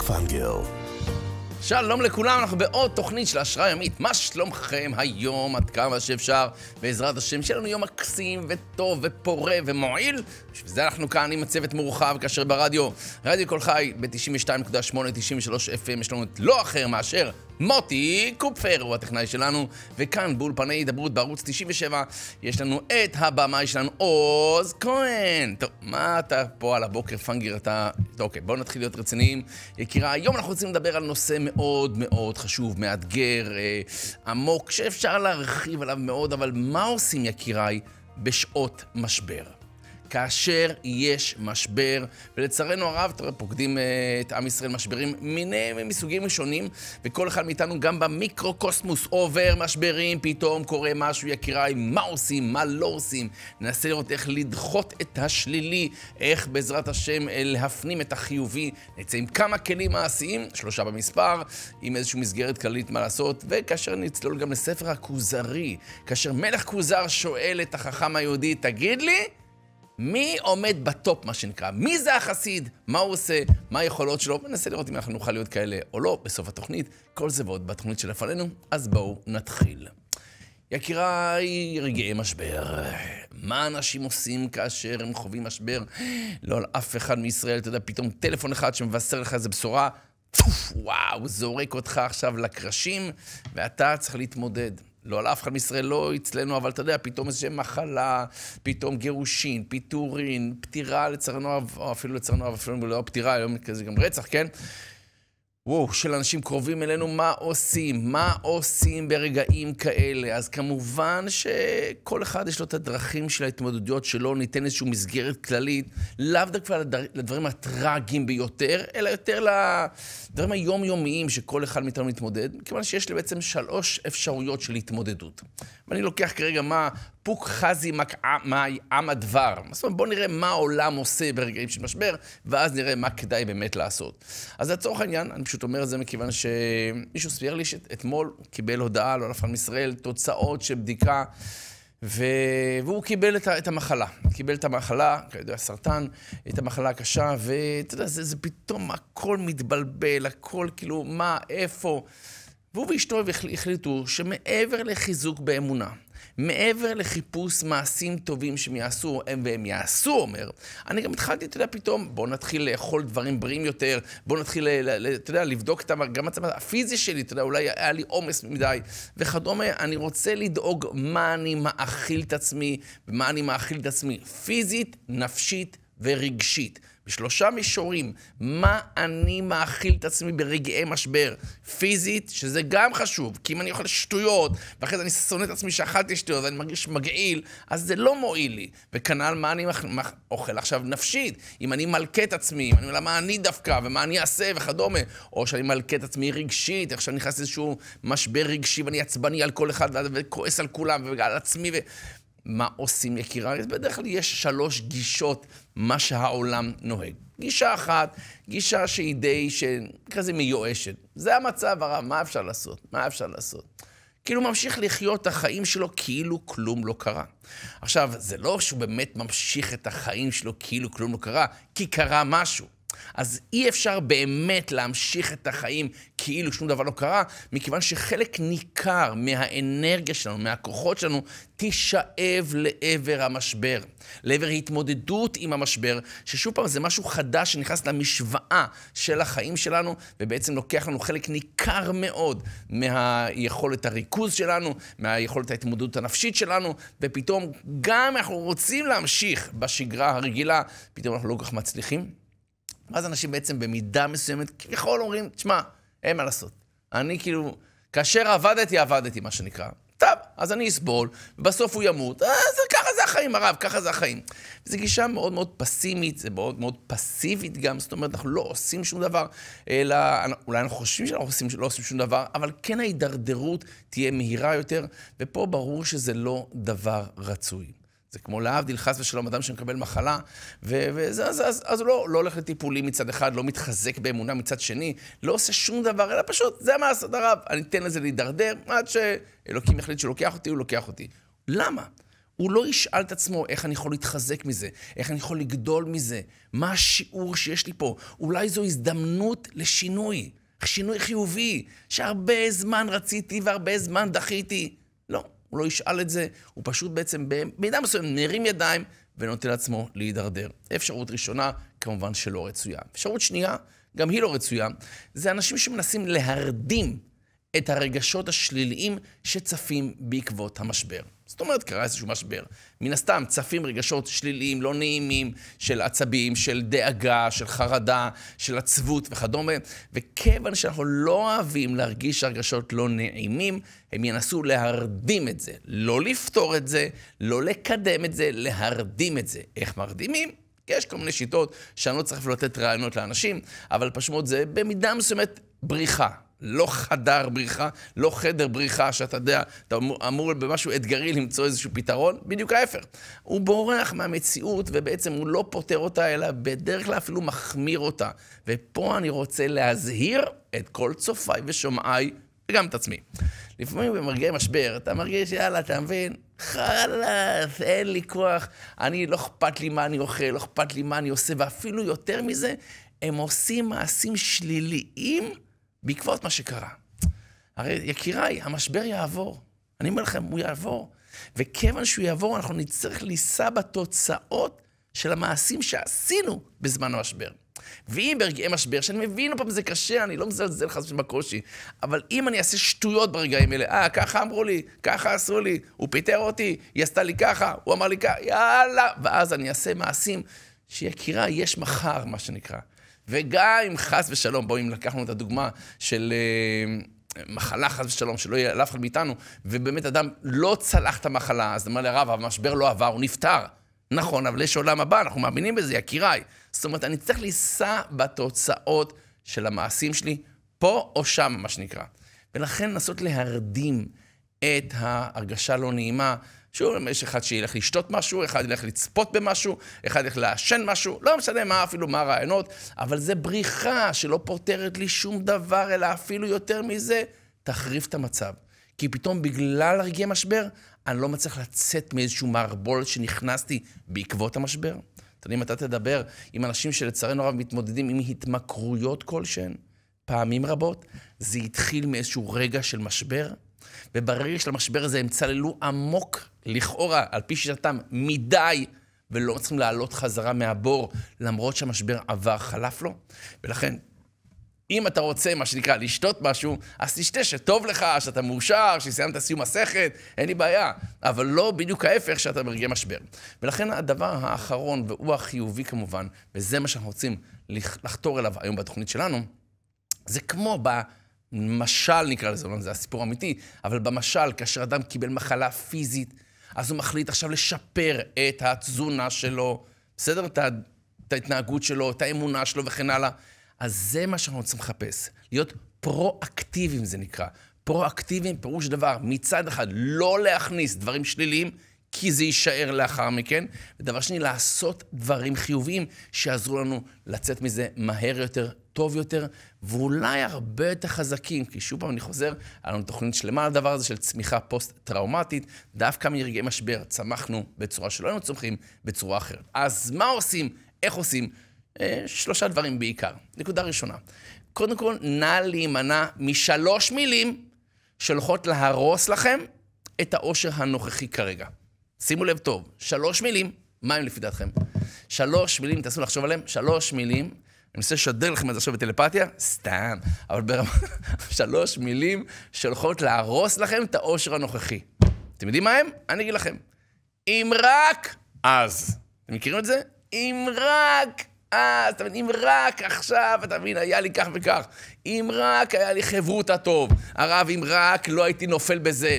ברק פנגר. שלום לכולם, אנחנו בעוד תוכנית של השראה יומית. מה שלומכם היום עד כמה שאפשר? בעזרת השם, שיהיה לנו יום מקסים וטוב ופורה ומועיל. בשביל זה אנחנו כאן עם הצוות מורחב, כאשר ברדיו, רדיו כל חי ב-92.8-93 FM, יש לנו את לא אחר מאשר מוטי קופר הוא הטכנאי שלנו, וכאן באולפני הידברות בערוץ 97 יש לנו את הבמאי שלנו, עוז כהן. טוב, מה אתה פה על הבוקר, פאנגר אתה... טוב, אוקיי, בואו נתחיל להיות רציניים. יקירה, היום אנחנו רוצים לדבר על נושא מאוד מאוד חשוב, מאתגר, אה, עמוק, שאפשר להרחיב עליו מאוד, אבל מה עושים, יקיריי, בשעות משבר? כאשר יש משבר, ולצערנו הרב, פוקדים אה, את עם ישראל משברים מיניהם מסוגים שונים, וכל אחד מאיתנו גם במיקרו-קוסמוס עובר משברים, פתאום קורה משהו, יקיריי, מה עושים, מה לא עושים. ננסה לראות איך לדחות את השלילי, איך בעזרת השם אה, להפנים את החיובי. נצא עם כמה כלים מעשיים, שלושה במספר, עם איזושהי מסגרת כללית מה לעשות, וכאשר נצלול גם לספר הכוזרי, כאשר מלך כוזר שואל את החכם היהודי, תגיד לי, מי עומד בטופ, מה שנקרא? מי זה החסיד? מה הוא עושה? מה היכולות שלו? ננסה לראות אם אנחנו נוכל להיות כאלה או לא בסוף התוכנית. כל זה ועוד בתוכנית שלפנינו, אז בואו נתחיל. יקיריי, רגעי משבר. מה אנשים עושים כאשר הם חווים משבר? לא על אף אחד מישראל, אתה יודע, פתאום טלפון אחד שמבשר לך איזה בשורה, וואו, זורק אותך עכשיו לקרשים, ואתה צריך להתמודד. לא על אף אחד מישראל, לא אצלנו, אבל אתה יודע, פתאום איזושהי מחלה, פתאום גירושין, פיטורין, פטירה לצרנו, או אפילו לצרנו, אפילו לא פטירה, היום כזה גם רצח, כן? וואו, של אנשים קרובים אלינו, מה עושים? מה עושים ברגעים כאלה? אז כמובן שכל אחד יש לו את הדרכים של ההתמודדויות שלו, ניתן איזושהי מסגרת כללית, לאו דווקא לדבר, לדברים הטראגיים ביותר, אלא יותר לדברים היומיומיים שכל אחד מאיתנו מתמודד, מכיוון שיש לי בעצם שלוש אפשרויות של התמודדות. ואני לוקח כרגע מה פוק חזי אה, עם הדבר. זאת אומרת, בואו נראה מה העולם עושה ברגעים של משבר, ואז נראה מה כדאי באמת לעשות. אז לצורך העניין, אני פשוט אומר את זה מכיוון שמישהו סביר לי שאתמול קיבל הודעה, לא נפל מישראל, תוצאות של בדיקה. ו... והוא קיבל את, ה... את המחלה. קיבל את המחלה, כידוע, סרטן, את המחלה הקשה, ואתה יודע, זה, זה פתאום הכל מתבלבל, הכל כאילו, מה, איפה. והוא ואשתו החליטו שמעבר לחיזוק באמונה, מעבר לחיפוש מעשים טובים שהם יעשו, הם והם יעשו, אומר, אני גם התחלתי, אתה יודע, פתאום, בואו נתחיל לאכול דברים בריאים יותר, בואו נתחיל, אתה יודע, לבדוק את גם המצב הפיזי שלי, אתה יודע, אולי היה לי עומס מדי וכדומה. אני רוצה לדאוג מה אני מאכיל את עצמי, ומה אני מאכיל את עצמי פיזית, נפשית ורגשית. בשלושה מישורים, מה אני מאכיל את עצמי ברגעי משבר? פיזית, שזה גם חשוב, כי אם אני אוכל שטויות, ואחרי זה אני שונא את עצמי שאכלתי שטויות ואני מרגיש מגעיל, אז זה לא מועיל לי. וכנ"ל מה אני מח... מח... אוכל עכשיו נפשית. אם אני מלכה את עצמי, אם אני אומר מה אני דווקא, ומה אני אעשה וכדומה, או שאני מלכה את עצמי רגשית, איך שאני נכנס לאיזשהו משבר רגשי ואני עצבני על כל אחד ו... וכועס על כולם ועל עצמי ו... מה עושים יקירה? אז בדרך כלל יש שלוש גישות מה שהעולם נוהג. גישה אחת, גישה שהיא די, שכזה מיואשת. זה המצב הרע, מה אפשר לעשות? מה אפשר לעשות? כאילו ממשיך לחיות את החיים שלו כאילו כלום לא קרה. עכשיו, זה לא שהוא באמת ממשיך את החיים שלו כאילו כלום לא קרה, כי קרה משהו. אז אי אפשר באמת להמשיך את החיים כאילו שום דבר לא קרה, מכיוון שחלק ניכר מהאנרגיה שלנו, מהכוחות שלנו, תישאב לעבר המשבר, לעבר התמודדות עם המשבר, ששוב פעם זה משהו חדש שנכנס למשוואה של החיים שלנו, ובעצם לוקח לנו חלק ניכר מאוד מהיכולת הריכוז שלנו, מהיכולת ההתמודדות הנפשית שלנו, ופתאום גם אנחנו רוצים להמשיך בשגרה הרגילה, פתאום אנחנו לא כל כך מצליחים. ואז אנשים בעצם במידה מסוימת כביכול אומרים, תשמע, אין מה לעשות. אני כאילו, כאשר עבדתי, עבדתי, מה שנקרא. טוב, אז אני אסבול, ובסוף הוא ימות. אז אה, ככה זה החיים, הרב, ככה זה החיים. זו גישה מאוד מאוד פסימית, זה מאוד מאוד פסיבית גם, זאת אומרת, אנחנו לא עושים שום דבר, אלא אולי אנחנו חושבים שאנחנו עושים, לא עושים שום דבר, אבל כן ההידרדרות תהיה מהירה יותר, ופה ברור שזה לא דבר רצוי. זה כמו להבדיל, חס ושלום, אדם שמקבל מחלה, ו- וזה, אז, אז, אז הוא לא, לא הולך לטיפולים מצד אחד, לא מתחזק באמונה מצד שני, לא עושה שום דבר, אלא פשוט, זה מה לעשות הרב, אני אתן לזה להידרדר, עד שאלוקים יחליט שהוא לוקח אותי, הוא לוקח אותי. למה? הוא לא ישאל את עצמו איך אני יכול להתחזק מזה, איך אני יכול לגדול מזה, מה השיעור שיש לי פה. אולי זו הזדמנות לשינוי, שינוי חיובי, שהרבה זמן רציתי והרבה זמן דחיתי. לא, הוא לא ישאל את זה, הוא פשוט בעצם במידה מסוימת מרים ידיים ונותן לעצמו להידרדר. אפשרות ראשונה, כמובן שלא רצויה. אפשרות שנייה, גם היא לא רצויה, זה אנשים שמנסים להרדים את הרגשות השליליים שצפים בעקבות המשבר. זאת אומרת, קרה איזשהו משבר. מן הסתם, צפים רגשות שליליים, לא נעימים, של עצבים, של דאגה, של חרדה, של עצבות וכדומה. וכיוון שאנחנו לא אוהבים להרגיש הרגשות לא נעימים, הם ינסו להרדים את זה. לא לפתור את זה, לא לקדם את זה, להרדים את זה. איך מרדימים? יש כל מיני שיטות שאני לא צריך אפילו לתת רעיונות לאנשים, אבל פשוט זה במידה מסוימת בריחה. לא חדר בריחה, לא חדר בריחה, שאתה יודע, אתה אמור במשהו אתגרי למצוא איזשהו פתרון, בדיוק ההפך. הוא בורח מהמציאות, ובעצם הוא לא פותר אותה, אלא בדרך כלל אפילו מחמיר אותה. ופה אני רוצה להזהיר את כל צופיי ושומעיי, וגם את עצמי. לפעמים במרגעי משבר, אתה מרגיש, יאללה, אתה מבין? חלאס, אין לי כוח, אני, לא אכפת לי מה אני אוכל, לא אכפת לי מה אני עושה, ואפילו יותר מזה, הם עושים מעשים שליליים. בעקבות מה שקרה. הרי יקיריי, המשבר יעבור. אני אומר לכם, הוא יעבור. וכיוון שהוא יעבור, אנחנו נצטרך להישא בתוצאות של המעשים שעשינו בזמן המשבר. ואם ברגעי משבר, שאני מבין, פעם זה קשה, אני לא מזלזל חס ושלום בקושי, אבל אם אני אעשה שטויות ברגעים האלה, אה, ככה אמרו לי, ככה עשו לי, הוא פיטר אותי, היא עשתה לי ככה, הוא אמר לי ככה, יאללה, ואז אני אעשה מעשים שיקירה, יש מחר, מה שנקרא. וגם אם חס ושלום, בואו אם לקחנו את הדוגמה של... אה, מחלה, חס ושלום, שלא יהיה לאף אחד מאיתנו, ובאמת אדם לא צלח את המחלה, אז אמר לי הרב, המשבר לא עבר, הוא נפטר. נכון, אבל יש עולם הבא, אנחנו מאמינים בזה, יקיריי. זאת אומרת, אני צריך להישא בתוצאות של המעשים שלי, פה או שם, מה שנקרא. ולכן לנסות להרדים את ההרגשה הלא נעימה, שוב, יש אחד שילך לשתות משהו, אחד ילך לצפות במשהו, אחד ילך לעשן משהו, לא משנה מה אפילו מה הרעיונות, אבל זה בריחה שלא פותרת לי שום דבר, אלא אפילו יותר מזה, תחריף את המצב. כי פתאום בגלל הרגעי משבר, אני לא מצליח לצאת מאיזשהו מערבול שנכנסתי בעקבות המשבר. אתה יודע, אם אתה תדבר עם אנשים שלצערנו הרב מתמודדים עם התמכרויות כלשהן, פעמים רבות, זה התחיל מאיזשהו רגע של משבר, וברגע של המשבר הזה הם צללו עמוק לכאורה, על פי שיטתם, מדי, ולא צריכים לעלות חזרה מהבור, למרות שהמשבר עבר, חלף לו. ולכן, אם אתה רוצה, מה שנקרא, לשתות משהו, אז תשתה שטוב לך, שאתה מאושר, שסיימת סיום מסכת, אין לי בעיה. אבל לא בדיוק ההפך, שאתה ברגעי משבר. ולכן הדבר האחרון, והוא החיובי כמובן, וזה מה שאנחנו רוצים לחתור אליו היום בתוכנית שלנו, זה כמו ב... משל נקרא לזה, אומנם זה הסיפור האמיתי, אבל במשל, כאשר אדם קיבל מחלה פיזית, אז הוא מחליט עכשיו לשפר את התזונה שלו, בסדר? את, ההתנהגות שלו, את האמונה שלו וכן הלאה. אז זה מה שאנחנו רוצים לחפש, להיות פרואקטיביים זה נקרא. פרואקטיביים, פירוש דבר, מצד אחד, לא להכניס דברים שליליים, כי זה יישאר לאחר מכן, ודבר שני, לעשות דברים חיוביים שיעזרו לנו לצאת מזה מהר יותר טוב יותר, ואולי הרבה יותר חזקים, כי שוב פעם, אני חוזר, היה לנו תוכנית שלמה על הדבר הזה של צמיחה פוסט-טראומטית, דווקא מרגעי משבר צמחנו בצורה שלא היינו צומחים, בצורה אחרת. אז מה עושים? איך עושים? אה, שלושה דברים בעיקר. נקודה ראשונה, קודם כל, נא להימנע משלוש מילים שהולכות להרוס לכם את האושר הנוכחי כרגע. שימו לב טוב, שלוש מילים, מה הם לפי דעתכם? שלוש מילים, תנסו לחשוב עליהם, שלוש מילים אני מנסה לשדר לכם את זה עכשיו בטלפתיה, סתם. אבל ברמה, שלוש מילים שהולכות להרוס לכם את האושר הנוכחי. אתם יודעים מה הם? אני אגיד לכם. אם רק אז. אתם מכירים את זה? אם רק אז, אתה מבין, אם רק עכשיו, אתה מבין, היה לי כך וכך. אם רק היה לי חברותא טוב. הרב, אם רק לא הייתי נופל בזה.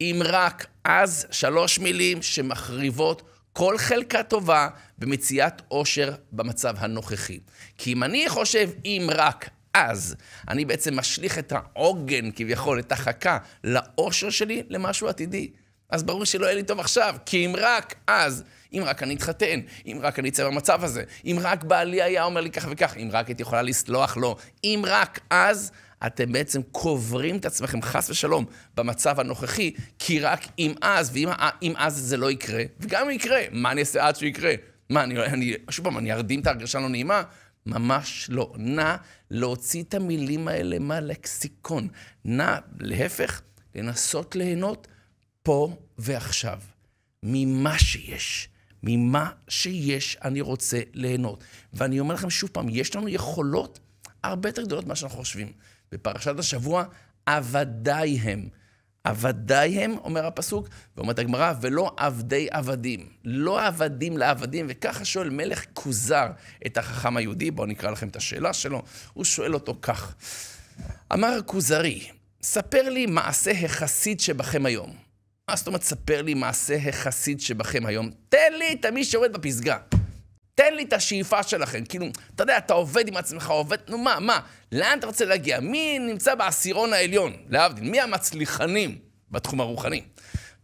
אם רק אז, שלוש מילים שמחריבות כל חלקה טובה במציאת אושר במצב הנוכחי. כי אם אני חושב אם רק אז, אני בעצם משליך את העוגן, כביכול, את החכה, לאושר שלי, למשהו עתידי. אז ברור שלא יהיה לי טוב עכשיו, כי אם רק אז, אם רק אני אתחתן, אם רק אני אצא במצב הזה, אם רק בעלי היה אומר לי כך וכך, אם רק הייתי יכולה לסלוח לו, אם רק אז, אתם בעצם קוברים את עצמכם, חס ושלום, במצב הנוכחי, כי רק אם אז, ואם אם אז זה לא יקרה, וגם אם יקרה, מה אני אעשה עד שהוא יקרה? מה, אני, אני שוב פעם, אני ארדים את ההרגשה לא נעימה? ממש לא. נא להוציא את המילים האלה מהלקסיקון. נא, להפך, לנסות ליהנות פה ועכשיו. ממה שיש. ממה שיש אני רוצה ליהנות. ואני אומר לכם שוב פעם, יש לנו יכולות הרבה יותר גדולות ממה שאנחנו חושבים. בפרשת השבוע, עבדי הם. עבדי הם, אומר הפסוק, ואומרת הגמרא, ולא עבדי עבדים. לא עבדים לעבדים, וככה שואל מלך כוזר את החכם היהודי, בואו נקרא לכם את השאלה שלו, הוא שואל אותו כך. אמר כוזרי, ספר לי מעשה החסיד שבכם היום. מה זאת אומרת, ספר לי מעשה החסיד שבכם היום? תן לי את מי שעומד בפסגה. תן לי את השאיפה שלכם. כאילו, אתה יודע, אתה עובד עם עצמך, עובד, נו מה, מה? לאן אתה רוצה להגיע? מי נמצא בעשירון העליון, להבדיל? מי המצליחנים בתחום הרוחני?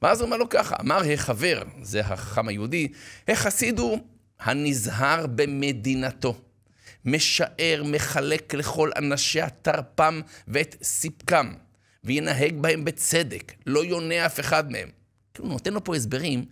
ואז הוא אומר לו ככה, אמר החבר, זה החכם היהודי, החסיד הוא הנזהר במדינתו. משער, מחלק לכל אנשי התרפם ואת סיפקם, וינהג בהם בצדק, לא יונה אף אחד מהם. כאילו, נותן לו פה הסברים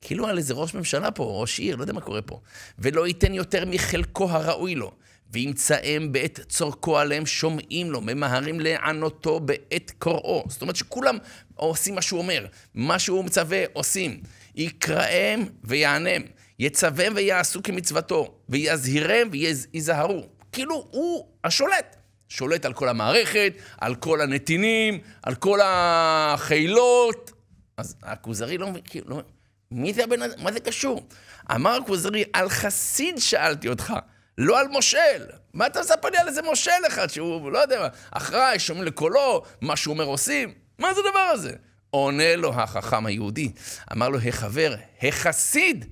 כאילו על איזה ראש ממשלה פה, ראש עיר, לא יודע מה קורה פה. ולא ייתן יותר מחלקו הראוי לו. וימצאם בעת צורכו עליהם, שומעים לו, ממהרים לענותו בעת קוראו. זאת אומרת שכולם עושים מה שהוא אומר, מה שהוא מצווה, עושים. יקראם ויענם, יצווהם ויעשו כמצוותו, ויזהירם ויזהרו. כאילו הוא השולט. שולט על כל המערכת, על כל הנתינים, על כל החילות. אז הכוזרי לא מבין, כאילו, לא... מי זה הבן אדם? מה זה קשור? אמר הכוזרי, על חסיד שאלתי אותך, לא על מושל. מה אתה מספר לי על איזה מושל אחד שהוא, לא יודע מה, אחראי, שומעים לקולו, מה שהוא אומר עושים? מה זה הדבר הזה? עונה לו החכם היהודי, אמר לו, החבר, החסיד,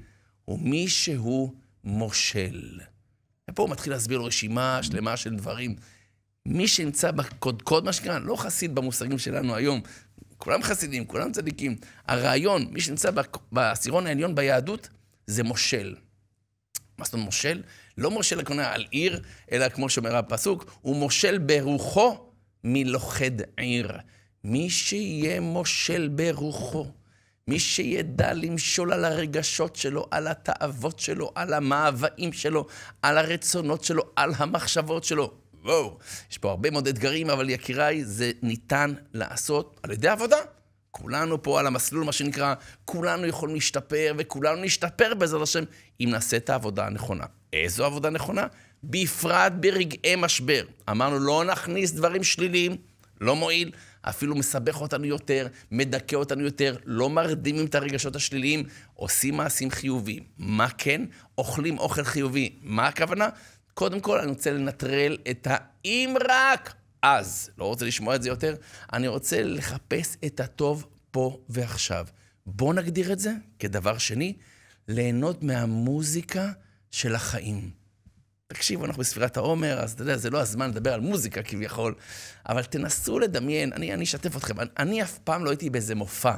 הוא מי שהוא מושל. ופה הוא מתחיל להסביר לו רשימה שלמה של דברים. מי שנמצא בקודקוד, מה שנקרא, לא חסיד במושגים שלנו היום, כולם חסידים, כולם צדיקים. הרעיון, מי שנמצא בעשירון העליון ביהדות, זה מושל. מה זאת אומרת מושל? לא מושל הכוונה על עיר, אלא כמו שאומר הפסוק, הוא מושל ברוחו מלוכד עיר. מי שיהיה מושל ברוחו, מי שידע למשול על הרגשות שלו, על התאוות שלו, על המאוויים שלו, על הרצונות שלו, על המחשבות שלו, וואו, יש פה הרבה מאוד אתגרים, אבל יקיריי, זה ניתן לעשות על ידי עבודה. כולנו פה על המסלול, מה שנקרא, כולנו יכולים להשתפר, וכולנו נשתפר בעזרת השם, אם נעשה את העבודה הנכונה. איזו עבודה נכונה? בפרט ברגעי משבר. אמרנו, לא נכניס דברים שליליים, לא מועיל, אפילו מסבך אותנו יותר, מדכא אותנו יותר, לא מרדימים את הרגשות השליליים, עושים מעשים חיוביים. מה כן? אוכלים אוכל חיובי. מה הכוונה? קודם כל, אני רוצה לנטרל את ה"אם רק אז". לא רוצה לשמוע את זה יותר, אני רוצה לחפש את הטוב פה ועכשיו. בואו נגדיר את זה כדבר שני, ליהנות מהמוזיקה של החיים. תקשיבו, אנחנו בספירת העומר, אז אתה יודע, זה לא הזמן לדבר על מוזיקה כביכול, אבל תנסו לדמיין, אני, אני אשתף אתכם, אני, אני אף פעם לא הייתי באיזה מופע.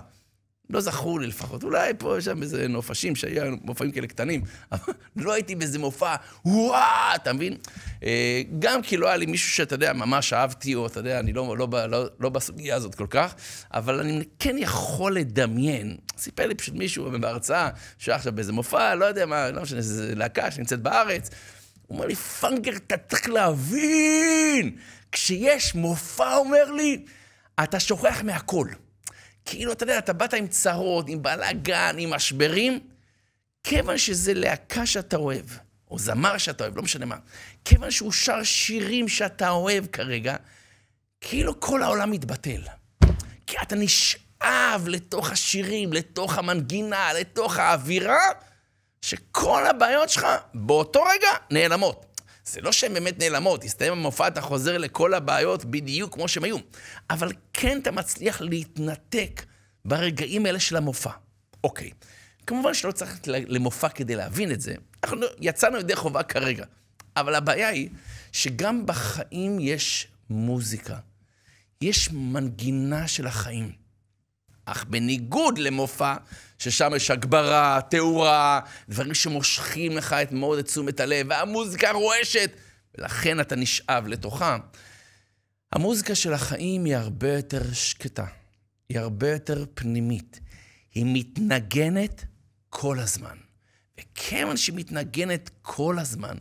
לא זכור לי לפחות, אולי פה יש שם איזה נופשים שהיו מופעים כאלה קטנים, אבל לא הייתי באיזה מופע, וואו, אתה מבין? אה, גם כי לא היה לי מישהו שאתה יודע, ממש אהבתי, או אתה יודע, אני לא, לא, לא, לא, לא בסוגיה הזאת כל כך, אבל אני כן יכול לדמיין. סיפר לי פשוט מישהו בהרצאה, שהיה עכשיו באיזה מופע, לא יודע מה, לא משנה, איזה להקה שנמצאת בארץ. הוא אומר לי, פנגר, אתה צריך להבין, כשיש מופע, אומר לי, אתה שוכח מהכל. כאילו, אתה יודע, אתה באת עם צרות, עם בלאגן, עם משברים, כיוון שזה להקה שאתה אוהב, או זמר שאתה אוהב, לא משנה מה, כיוון שהוא שר שירים שאתה אוהב כרגע, כאילו כל העולם מתבטל. כי אתה נשאב לתוך השירים, לתוך המנגינה, לתוך האווירה, שכל הבעיות שלך באותו רגע נעלמות. זה לא שהן באמת נעלמות, הסתיים המופע, אתה חוזר לכל הבעיות בדיוק כמו שהן היו. אבל כן אתה מצליח להתנתק ברגעים האלה של המופע. אוקיי. כמובן שלא צריך למופע כדי להבין את זה. אנחנו יצאנו ידי חובה כרגע. אבל הבעיה היא שגם בחיים יש מוזיקה. יש מנגינה של החיים. אך בניגוד למופע, ששם יש הגברה, תאורה, דברים שמושכים לך את מאוד את תשומת הלב, והמוזיקה רועשת, ולכן אתה נשאב לתוכה. המוזיקה של החיים היא הרבה יותר שקטה, היא הרבה יותר פנימית. היא מתנגנת כל הזמן. וכיוון שהיא מתנגנת כל הזמן,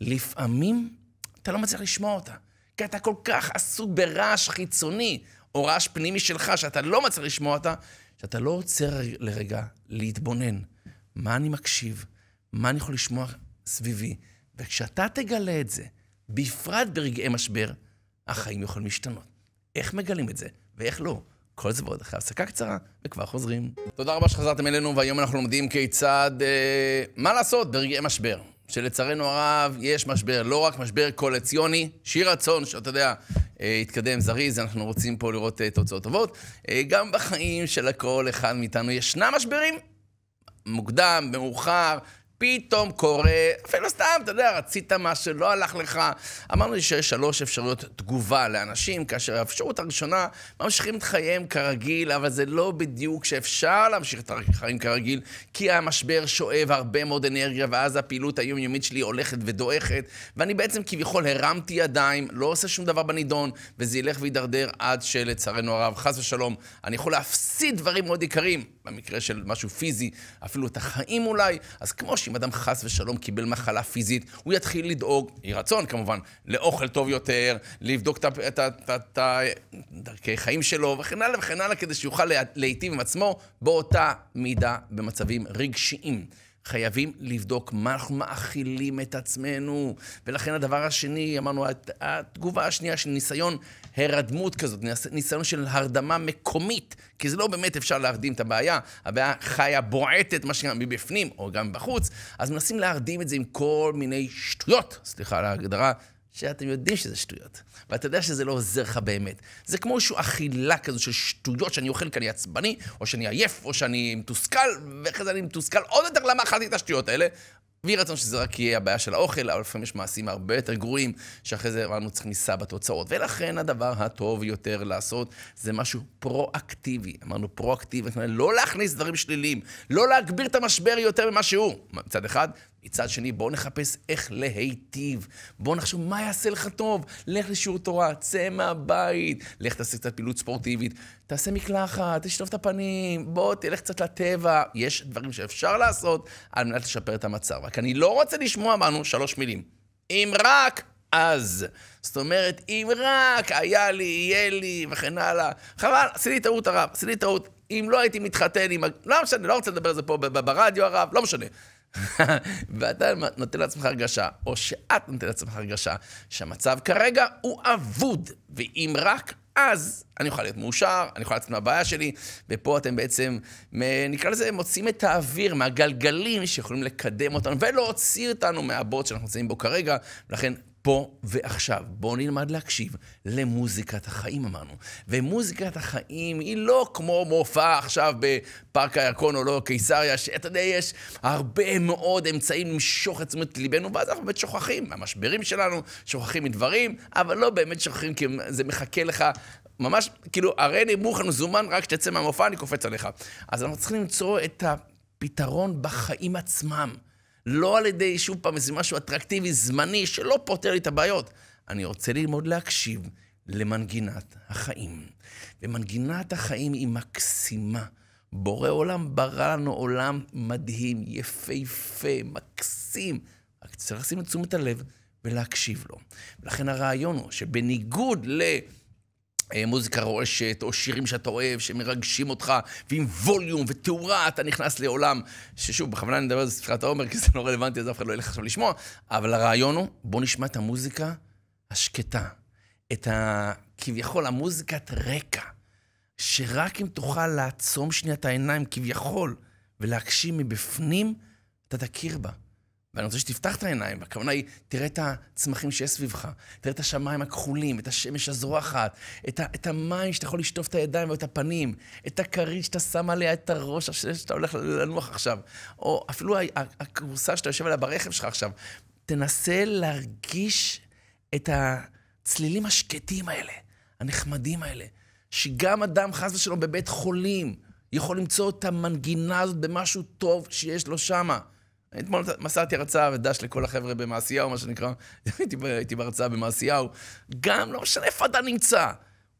לפעמים אתה לא מצליח לשמוע אותה. כי אתה כל כך עסוק ברעש חיצוני, או רעש פנימי שלך, שאתה לא מצליח לשמוע אותה, שאתה לא עוצר לרגע להתבונן. מה אני מקשיב? מה אני יכול לשמוע סביבי? וכשאתה תגלה את זה, בפרט ברגעי משבר, החיים יכולים להשתנות. איך מגלים את זה ואיך לא? כל זה ועוד אחרי הפסקה קצרה, וכבר חוזרים. תודה רבה שחזרתם אלינו, והיום אנחנו לומדים כיצד... אה, מה לעשות ברגעי משבר. שלצערנו הרב יש משבר, לא רק משבר קואליציוני, שיר רצון שאתה יודע, אה, התקדם זריז, אנחנו רוצים פה לראות אה, תוצאות טובות. אה, גם בחיים של כל אחד מאיתנו ישנם משברים, מוקדם, מאוחר, פתאום קורה, אפילו סתם, אתה יודע, רצית משהו, לא הלך לך. אמרנו לי שיש שלוש אפשרויות תגובה לאנשים, כאשר האפשרות הראשונה, ממשיכים את חייהם כרגיל, אבל זה לא בדיוק שאפשר להמשיך את החיים כרגיל, כי המשבר שואב הרבה מאוד אנרגיה, ואז הפעילות היומיומית שלי הולכת ודועכת, ואני בעצם כביכול הרמתי ידיים, לא עושה שום דבר בנידון, וזה ילך וידרדר עד שלצערנו הרב, חס ושלום, אני יכול להפסיד דברים מאוד יקרים. במקרה של משהו פיזי, אפילו את החיים אולי. אז כמו שאם אדם חס ושלום קיבל מחלה פיזית, הוא יתחיל לדאוג, יהי רצון כמובן, לאוכל טוב יותר, לבדוק את דרכי חיים שלו, וכן הלאה וכן הלאה, כדי שיוכל להיטיב עם עצמו באותה מידה במצבים רגשיים. חייבים לבדוק מה אנחנו מאכילים את עצמנו. ולכן הדבר השני, אמרנו, התגובה השנייה של ניסיון הרדמות כזאת, ניסיון של הרדמה מקומית, כי זה לא באמת אפשר להרדים את הבעיה, הבעיה חיה בועטת, מה שגם מבפנים או גם בחוץ, אז מנסים להרדים את זה עם כל מיני שטויות, סליחה על ההגדרה, שאתם יודעים שזה שטויות. ואתה יודע שזה לא עוזר לך באמת. זה כמו איזושהי אכילה כזו של שטויות שאני אוכל כי אני עצבני, או שאני עייף, או שאני מתוסכל, ואחרי זה אני מתוסכל עוד יותר למה אכלתי את השטויות האלה. ויהי רצון שזה רק יהיה הבעיה של האוכל, אבל לפעמים יש מעשים הרבה יותר גרועים, שאחרי זה אמרנו צריך ניסע בתוצאות. ולכן הדבר הטוב יותר לעשות זה משהו פרואקטיבי. אמרנו פרואקטיבי, לא להכניס דברים שליליים, לא להגביר את המשבר יותר ממה שהוא, מצד אחד, מצד שני, בואו נחפש איך להיטיב. בואו נחשוב מה יעשה לך טוב. לך לשיעור תורה, צא מהבית, לך תעשה קצת פעילות ספורטיבית, תעשה מקלחת, תשטוף את הפנים, בוא תלך קצת לטבע. יש דברים שאפשר לעשות על מנת לשפר את המצב. רק אני לא רוצה לשמוע, מנו שלוש מילים. אם רק אז. זאת אומרת, אם רק היה לי, יהיה לי, וכן הלאה. חבל, עשי לי טעות הרב, עשי לי טעות. אם לא הייתי מתחתן עם... לא משנה, לא רוצה לדבר על זה פה ברדיו הרב, לא משנה. ואתה נותן לעצמך הרגשה, או שאת נותנת לעצמך הרגשה, שהמצב כרגע הוא אבוד, ואם רק אז אני אוכל להיות מאושר, אני אוכל לצאת מהבעיה שלי, ופה אתם בעצם, נקרא לזה, מוצאים את האוויר מהגלגלים שיכולים לקדם אותנו ולהוציא אותנו מהבוט שאנחנו נמצאים בו כרגע, ולכן פה ועכשיו. בואו נלמד להקשיב למוזיקת החיים, אמרנו. ומוזיקת החיים היא לא כמו מופע עכשיו בפארק הירקון או לא קיסריה, שאתה יודע, יש הרבה מאוד אמצעים למשוך את תשומת ליבנו, ואז אנחנו באמת שוכחים מהמשברים שלנו, שוכחים מדברים, אבל לא באמת שוכחים, כי זה מחכה לך. ממש, כאילו, הרי מוכן זומן, רק כשתצא מהמופע אני קופץ עליך. אז אנחנו צריכים למצוא את הפתרון בחיים עצמם. לא על ידי, שוב פעם, איזה משהו אטרקטיבי, זמני, שלא פותר לי את הבעיות. אני רוצה ללמוד להקשיב למנגינת החיים. ומנגינת החיים היא מקסימה. בורא עולם ברא לנו עולם מדהים, יפהפה, מקסים. רק צריך לשים את תשומת הלב ולהקשיב לו. ולכן הרעיון הוא שבניגוד ל... אה, מוזיקה רועשת, או שירים שאתה אוהב, שמרגשים אותך, ועם ווליום ותאורה אתה נכנס לעולם, ששוב, בכוונה אני מדבר על ספרת העומר, כי זה לא רלוונטי, אז אף אחד לא ילך עכשיו לשמוע, אבל הרעיון הוא, בוא נשמע את המוזיקה השקטה, את ה... כביכול המוזיקת רקע, שרק אם תוכל לעצום שנייה את העיניים כביכול, ולהקשיב מבפנים, אתה תכיר בה. ואני רוצה שתפתח את העיניים, והכוונה היא, תראה את הצמחים שיש סביבך, תראה את השמיים הכחולים, את השמש הזרוחת, את, את המים שאתה יכול לשטוף את הידיים ואת הפנים, את הכרית שאתה שם עליה, את הראש שאתה הולך לנוח עכשיו, או אפילו הכבוסה שאתה יושב עליה ברכב שלך עכשיו. תנסה להרגיש את הצלילים השקטים האלה, הנחמדים האלה, שגם אדם, חס ושלום, בבית חולים, יכול למצוא את המנגינה הזאת במשהו טוב שיש לו שמה. אתמול מסרתי הרצאה ודש לכל החבר'ה במעשיהו, מה שנקרא, הייתי, הייתי בהרצאה במעשיהו. גם לא משנה איפה אתה נמצא,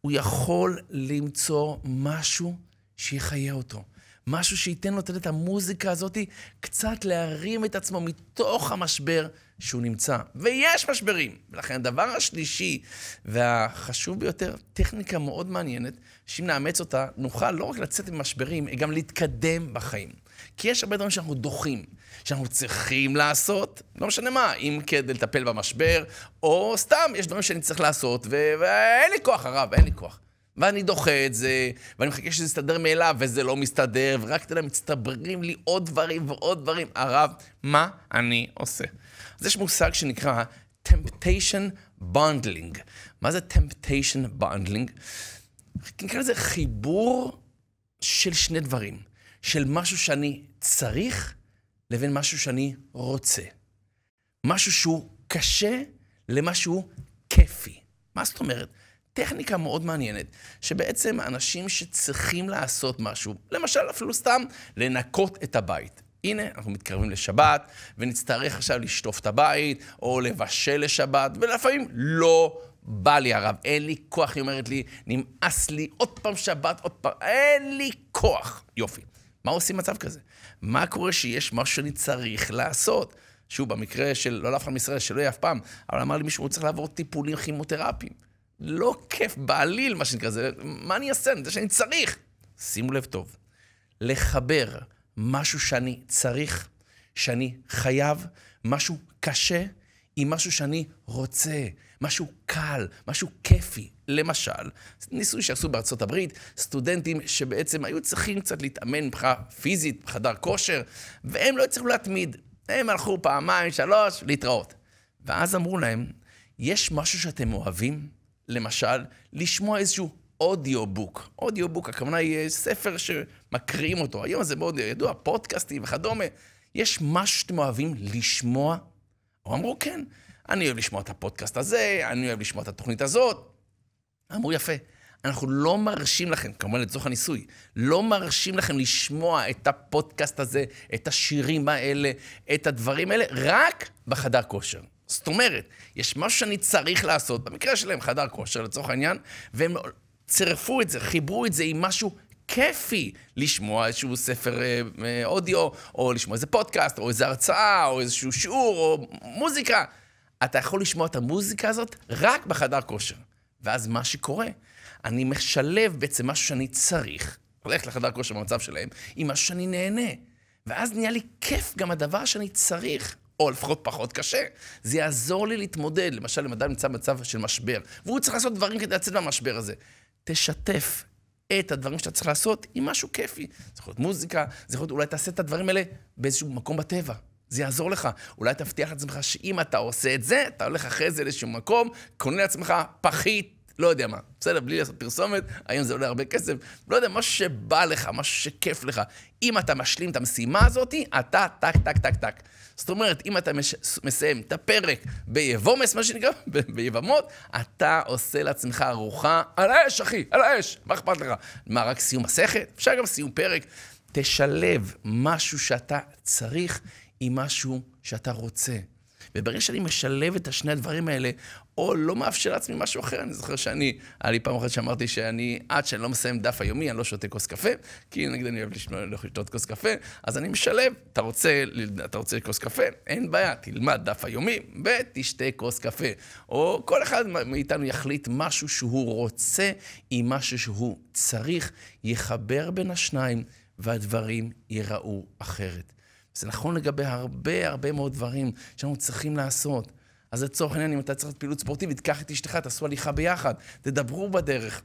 הוא יכול למצוא משהו שיחיה אותו. משהו שייתן לו את המוזיקה הזאת, קצת להרים את עצמו מתוך המשבר שהוא נמצא. ויש משברים. ולכן הדבר השלישי והחשוב ביותר, טכניקה מאוד מעניינת, שאם נאמץ אותה, נוכל לא רק לצאת ממשברים, גם להתקדם בחיים. כי יש הרבה דברים שאנחנו דוחים, שאנחנו צריכים לעשות, לא משנה מה, אם כדי לטפל במשבר, או סתם, יש דברים שאני צריך לעשות, ו... ואין לי כוח, הרב, אין לי כוח. ואני דוחה את זה, ואני מחכה שזה יסתדר מאליו, וזה לא מסתדר, ורק, אתה יודע, מצטברים לי עוד דברים ועוד דברים. הרב, מה אני עושה? אז יש מושג שנקרא temptation bundling. מה זה temptation bundling? נקרא לזה חיבור של שני דברים. של משהו שאני צריך לבין משהו שאני רוצה. משהו שהוא קשה למשהו כיפי. מה זאת אומרת? טכניקה מאוד מעניינת, שבעצם אנשים שצריכים לעשות משהו, למשל אפילו סתם לנקות את הבית. הנה, אנחנו מתקרבים לשבת, ונצטרך עכשיו לשטוף את הבית, או לבשל לשבת, ולפעמים לא בא לי הרב, אין לי כוח, היא אומרת לי, נמאס לי, עוד פעם שבת, עוד פעם, אין לי כוח. יופי. מה עושים במצב כזה? מה קורה שיש משהו שאני צריך לעשות? שוב, במקרה של, לא לאף אחד מישראל, שלא יהיה אף פעם, אבל אמר לי מישהו, הוא צריך לעבור טיפולים כימותרפיים. לא כיף בעליל, מה שנקרא, זה, מה אני אעשה? זה שאני צריך. שימו לב טוב, לחבר משהו שאני צריך, שאני חייב, משהו קשה, עם משהו שאני רוצה, משהו קל, משהו כיפי. למשל, ניסוי שעשו בארצות הברית, סטודנטים שבעצם היו צריכים קצת להתאמן מבחינה פיזית, בחדר כושר, והם לא הצליחו להתמיד. הם הלכו פעמיים, שלוש, להתראות. ואז אמרו להם, יש משהו שאתם אוהבים? למשל, לשמוע איזשהו אודיובוק. אודיובוק, הכוונה היא אה, ספר שמקריאים אותו. היום זה מאוד ידוע, פודקאסטים וכדומה. יש משהו שאתם אוהבים לשמוע? הם אמרו, כן. אני אוהב לשמוע את הפודקאסט הזה, אני אוהב לשמוע את התוכנית הזאת. אמרו יפה, אנחנו לא מרשים לכם, כמובן לצורך הניסוי, לא מרשים לכם לשמוע את הפודקאסט הזה, את השירים האלה, את הדברים האלה, רק בחדר כושר. זאת אומרת, יש משהו שאני צריך לעשות, במקרה שלהם חדר כושר לצורך העניין, והם צירפו את זה, חיברו את זה עם משהו כיפי לשמוע איזשהו ספר אה, אה, אודיו, או לשמוע איזה פודקאסט, או איזו הרצאה, או איזשהו שיעור, או מוזיקה. אתה יכול לשמוע את המוזיקה הזאת רק בחדר כושר. ואז מה שקורה, אני משלב בעצם משהו שאני צריך, הולך לחדר כושר במצב שלהם, עם מה שאני נהנה. ואז נהיה לי כיף גם הדבר שאני צריך, או לפחות פחות קשה. זה יעזור לי להתמודד. למשל, אם אדם נמצא במצב של משבר, והוא צריך לעשות דברים כדי לצאת מהמשבר הזה. תשתף את הדברים שאתה צריך לעשות עם משהו כיפי. זה יכול להיות מוזיקה, זה יכול להיות אולי תעשה את הדברים האלה באיזשהו מקום בטבע, זה יעזור לך. אולי תבטיח לעצמך שאם אתה עושה את זה, אתה הולך אחרי זה לאיזשהו מקום, קונה לעצמך פחית, לא יודע מה. בסדר, בלי לעשות פרסומת, היום זה עולה הרבה כסף. לא יודע, משהו שבא לך, משהו שכיף לך. אם אתה משלים את המשימה הזאת, אתה טק, טק, טק, טק. זאת אומרת, אם אתה מש... מסיים את הפרק ביבומס, מה שנקרא, ב... ביבמות, אתה עושה לעצמך ארוחה על האש, אחי, על האש, מה אכפת לך? מה, רק סיום מסכת? אפשר גם סיום פרק. תשלב משהו שאתה צריך עם משהו שאתה רוצה. וברגע שאני משלב את השני הדברים האלה, או לא מאפשר לעצמי משהו אחר, אני זוכר שאני, היה לי פעם אחת שאמרתי שאני, עד שאני לא מסיים דף היומי, אני לא שותה כוס קפה, כי נגיד אני אוהב לא לשתות כוס קפה, אז אני משלב, אתה רוצה, אתה רוצה כוס קפה, אין בעיה, תלמד דף היומי ותשתה כוס קפה. או כל אחד מאיתנו יחליט משהו שהוא רוצה עם משהו שהוא צריך, יחבר בין השניים, והדברים ייראו אחרת. זה נכון לגבי הרבה הרבה מאוד דברים שאנחנו צריכים לעשות. אז לצורך העניין, אם אתה צריך לעשות פעילות ספורטיבית, קח את אשתך, תעשו הליכה ביחד, תדברו בדרך.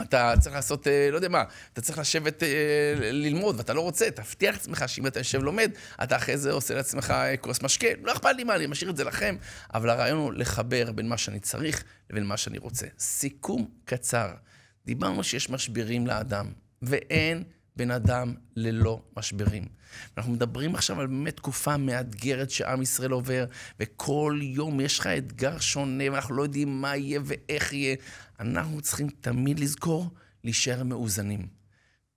אתה צריך לעשות, אה, לא יודע מה, אתה צריך לשבת אה, ללמוד ואתה לא רוצה, תבטיח לעצמך שאם אתה יושב לומד, אתה אחרי זה עושה לעצמך אה, כוס משקה. לא אכפת לי מה, אני משאיר את זה לכם, אבל הרעיון הוא לחבר בין מה שאני צריך לבין מה שאני רוצה. סיכום קצר. דיברנו שיש משברים לאדם, ואין בן אדם ללא משברים. אנחנו מדברים עכשיו על באמת תקופה מאתגרת שעם ישראל עובר, וכל יום יש לך אתגר שונה, ואנחנו לא יודעים מה יהיה ואיך יהיה. אנחנו צריכים תמיד לזכור להישאר מאוזנים.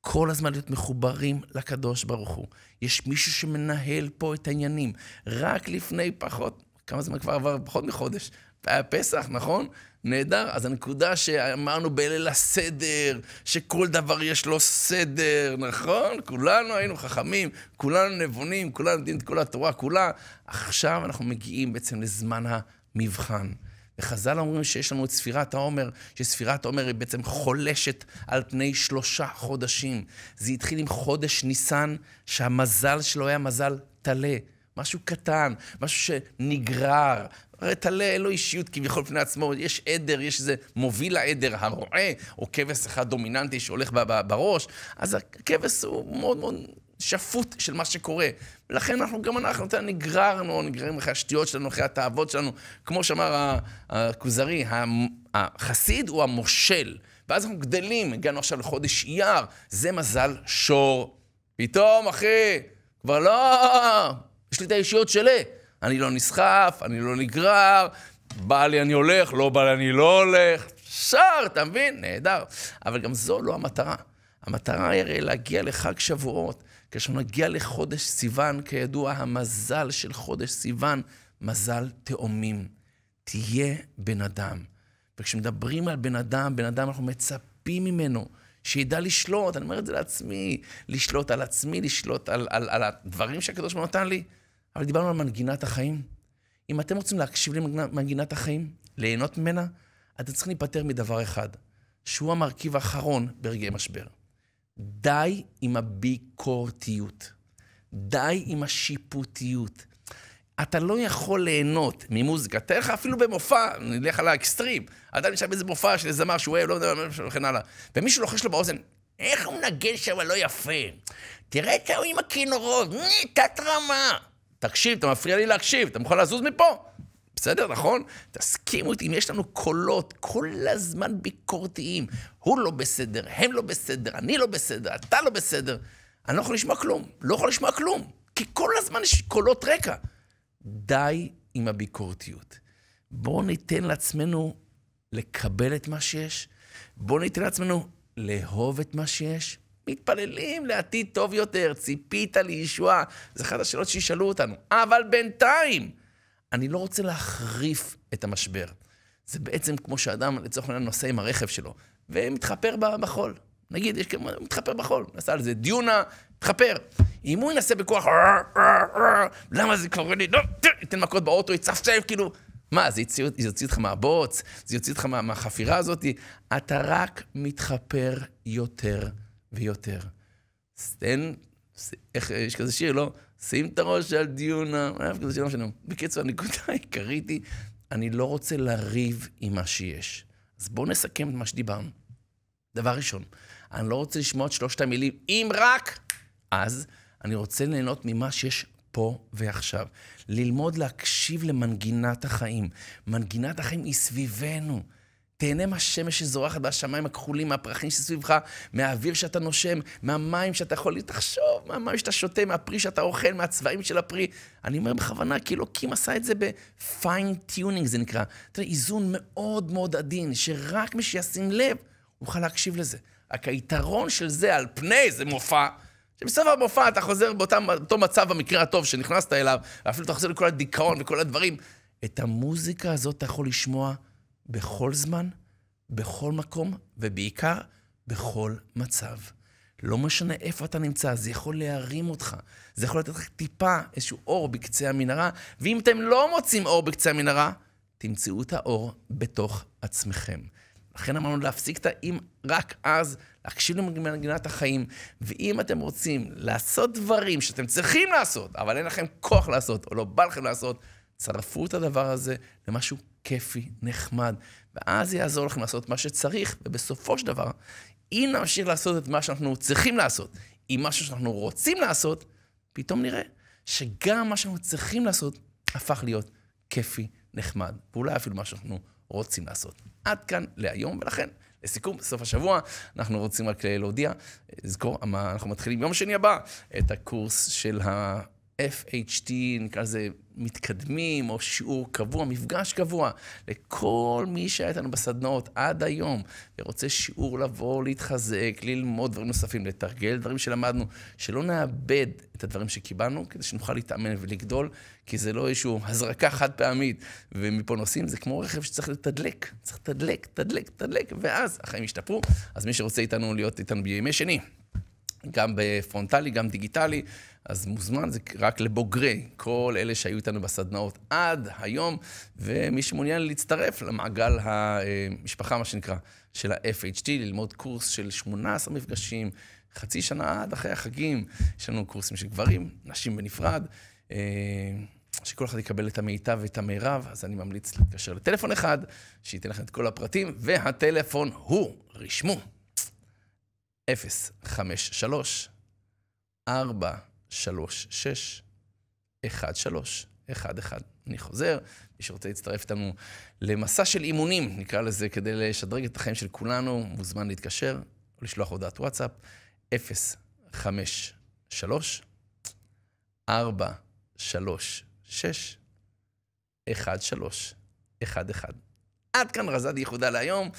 כל הזמן להיות מחוברים לקדוש ברוך הוא. יש מישהו שמנהל פה את העניינים. רק לפני פחות, כמה זמן כבר עבר? פחות מחודש. היה פסח, נכון? נהדר. אז הנקודה שאמרנו בליל הסדר, שכל דבר יש לו סדר, נכון? כולנו היינו חכמים, כולנו נבונים, כולנו יודעים את כל התורה כולה. עכשיו אנחנו מגיעים בעצם לזמן המבחן. וחז"ל אומרים שיש לנו את ספירת העומר, שספירת העומר היא בעצם חולשת על פני שלושה חודשים. זה התחיל עם חודש ניסן, שהמזל שלו היה מזל טלה. משהו קטן, משהו שנגרר, הרי טלה אין לו אישיות כביכול בפני עצמו, יש עדר, יש איזה מוביל העדר, הרועה, או כבש אחד דומיננטי שהולך בראש, אז הכבש הוא מאוד מאוד שפוט של מה שקורה. לכן אנחנו, גם אנחנו, אתה נגררנו, נגררים אחרי השטויות שלנו, אחרי התאוות שלנו. כמו שאמר הכוזרי, החסיד הוא המושל. ואז אנחנו גדלים, הגענו עכשיו לחודש אייר, זה מזל שור. פתאום, אחי, כבר לא, יש לי את האישיות שלי. אני לא נסחף, אני לא נגרר, בא לי אני הולך, לא בא לי אני לא הולך. שר, אתה מבין? נהדר. אבל גם זו לא המטרה. המטרה היא הרי להגיע לחג שבועות. כאשר נגיע לחודש סיוון, כידוע, המזל של חודש סיוון, מזל תאומים. תהיה בן אדם. וכשמדברים על בן אדם, בן אדם, אנחנו מצפים ממנו שידע לשלוט, אני אומר את זה לעצמי, לשלוט על עצמי, לשלוט על, על, על הדברים שהקדוש ברוך הוא נתן לי. אבל דיברנו על מנגינת החיים. אם אתם רוצים להקשיב למנגינת החיים, ליהנות ממנה, אתם צריכים להיפטר מדבר אחד, שהוא המרכיב האחרון ברגעי משבר. די עם הביקורתיות. די עם השיפוטיות. אתה לא יכול ליהנות ממוזיקה. תאר לך אפילו במופע, נלך על האקסטרים. אדם נשאר באיזה מופע של זמר שהוא אוהב, לא יודע, וכן הלאה. ומישהו לוחש לו באוזן, איך הוא מנגן שם לא יפה? תראה את ההוא עם הכינורות, תת רמה. תקשיב, אתה מפריע לי להקשיב, אתה מוכן לזוז מפה? בסדר, נכון? תסכימו איתי, אם יש לנו קולות כל הזמן ביקורתיים, הוא לא בסדר, הם לא בסדר, אני לא בסדר, אתה לא בסדר, אני לא יכול לשמוע כלום, לא יכול לשמוע כלום, כי כל הזמן יש קולות רקע. די עם הביקורתיות. בואו ניתן לעצמנו לקבל את מה שיש, בואו ניתן לעצמנו לאהוב את מה שיש, מתפללים לעתיד טוב יותר, ציפית לישועה? זו אחת השאלות שישאלו אותנו. אבל בינתיים, אני לא רוצה להחריף את המשבר. זה בעצם כמו שאדם, לצורך העניין, נוסע עם הרכב שלו, ומתחפר בחול. נגיד, יש כמו, מתחפר בחול, נסע על זה דיונה, מתחפר. אם הוא ינסה בכוח, אה, אה, אה, למה זה קורה לי? לא, ייתן מכות באוטו, יצפצף, כאילו... מה, זה יוציא, אותך מהבוץ? זה יוציא אותך מהחפירה הזאת? אתה רק מתחפר יותר ויותר. סטן, איך, יש כזה שיר, לא? שים את הראש על דיונה, אף אה, כזה שיר, לא משנה. בקיצור, הנקודה העיקרית היא, אני לא רוצה לריב עם מה שיש. אז בואו נסכם את מה שדיברנו. דבר ראשון, אני לא רוצה לשמוע את שלושת המילים, אם רק אז, אני רוצה ליהנות ממה שיש פה ועכשיו. ללמוד להקשיב למנגינת החיים. מנגינת החיים היא סביבנו. תהנה מהשמש שזורחת, מהשמיים הכחולים, מהפרחים שסביבך, מהאוויר שאתה נושם, מהמים שאתה יכול לתחשוב, מהמים שאתה שותה, מהפרי שאתה אוכל, מהצבעים של הפרי. אני אומר בכוונה, כי אלוקים עשה את זה ב-fine tuning, זה נקרא. אתה יודע, איזון מאוד מאוד עדין, שרק מי שישים לב, הוא יוכל להקשיב לזה. רק היתרון של זה על פני איזה מופע, שבסוף המופע אתה חוזר באותו מצב המקרה הטוב שנכנסת אליו, ואפילו אתה חוזר לכל הדיכאון וכל הדברים. את המוזיקה הזאת אתה יכול לשמוע בכל זמן, בכל מקום, ובעיקר בכל מצב. לא משנה איפה אתה נמצא, זה יכול להרים אותך. זה יכול לתת לך טיפה, איזשהו אור בקצה המנהרה, ואם אתם לא מוצאים אור בקצה המנהרה, תמצאו את האור בתוך עצמכם. לכן אמרנו להפסיק את האם רק אז, להקשיב למנגנת החיים. ואם אתם רוצים לעשות דברים שאתם צריכים לעשות, אבל אין לכם כוח לעשות, או לא בא לכם לעשות, צרפו את הדבר הזה למשהו כיפי, נחמד, ואז יעזור לכם לעשות מה שצריך, ובסופו של דבר, אם נמשיך לעשות את מה שאנחנו צריכים לעשות, עם משהו שאנחנו רוצים לעשות, פתאום נראה שגם מה שאנחנו צריכים לעשות הפך להיות כיפי, נחמד, ואולי אפילו מה שאנחנו רוצים לעשות. עד כאן להיום, ולכן, לסיכום, בסוף השבוע, אנחנו רוצים רק להודיע, לזכור, אנחנו מתחילים יום שני הבא את הקורס של ה... FHT, נקרא לזה מתקדמים, או שיעור קבוע, מפגש קבוע, לכל מי שהיה איתנו בסדנאות עד היום, ורוצה שיעור לבוא, להתחזק, ללמוד דברים נוספים, לתרגל דברים שלמדנו, שלא נאבד את הדברים שקיבלנו, כדי שנוכל להתאמן ולגדול, כי זה לא איזושהי הזרקה חד פעמית, ומפה נוסעים, זה כמו רכב שצריך לתדלק, צריך לתדלק, תדלק, תדלק, ואז החיים ישתפרו. אז מי שרוצה איתנו להיות איתנו בימי שני, גם בפרונטלי, גם דיגיטלי. אז מוזמן זה רק לבוגרי, כל אלה שהיו איתנו בסדנאות עד היום, ומי שמעוניין להצטרף למעגל המשפחה, מה שנקרא, של ה-FHT, ללמוד קורס של 18 מפגשים, חצי שנה עד אחרי החגים. יש לנו קורסים של גברים, נשים בנפרד. אה, שכל אחד יקבל את המיטב ואת המרב, אז אני ממליץ להתקשר לטלפון אחד, שייתן לכם את כל הפרטים, והטלפון הוא, רשמו, 053 4 שלוש, שש, אחד, שלוש, אחד, אחד. אני חוזר, מי שרוצה להצטרף איתנו למסע של אימונים, נקרא לזה, כדי לשדרג את החיים של כולנו, מוזמן להתקשר או לשלוח הודעת וואטסאפ, 053 436 1311. עד כאן רזד ייחודה להיום.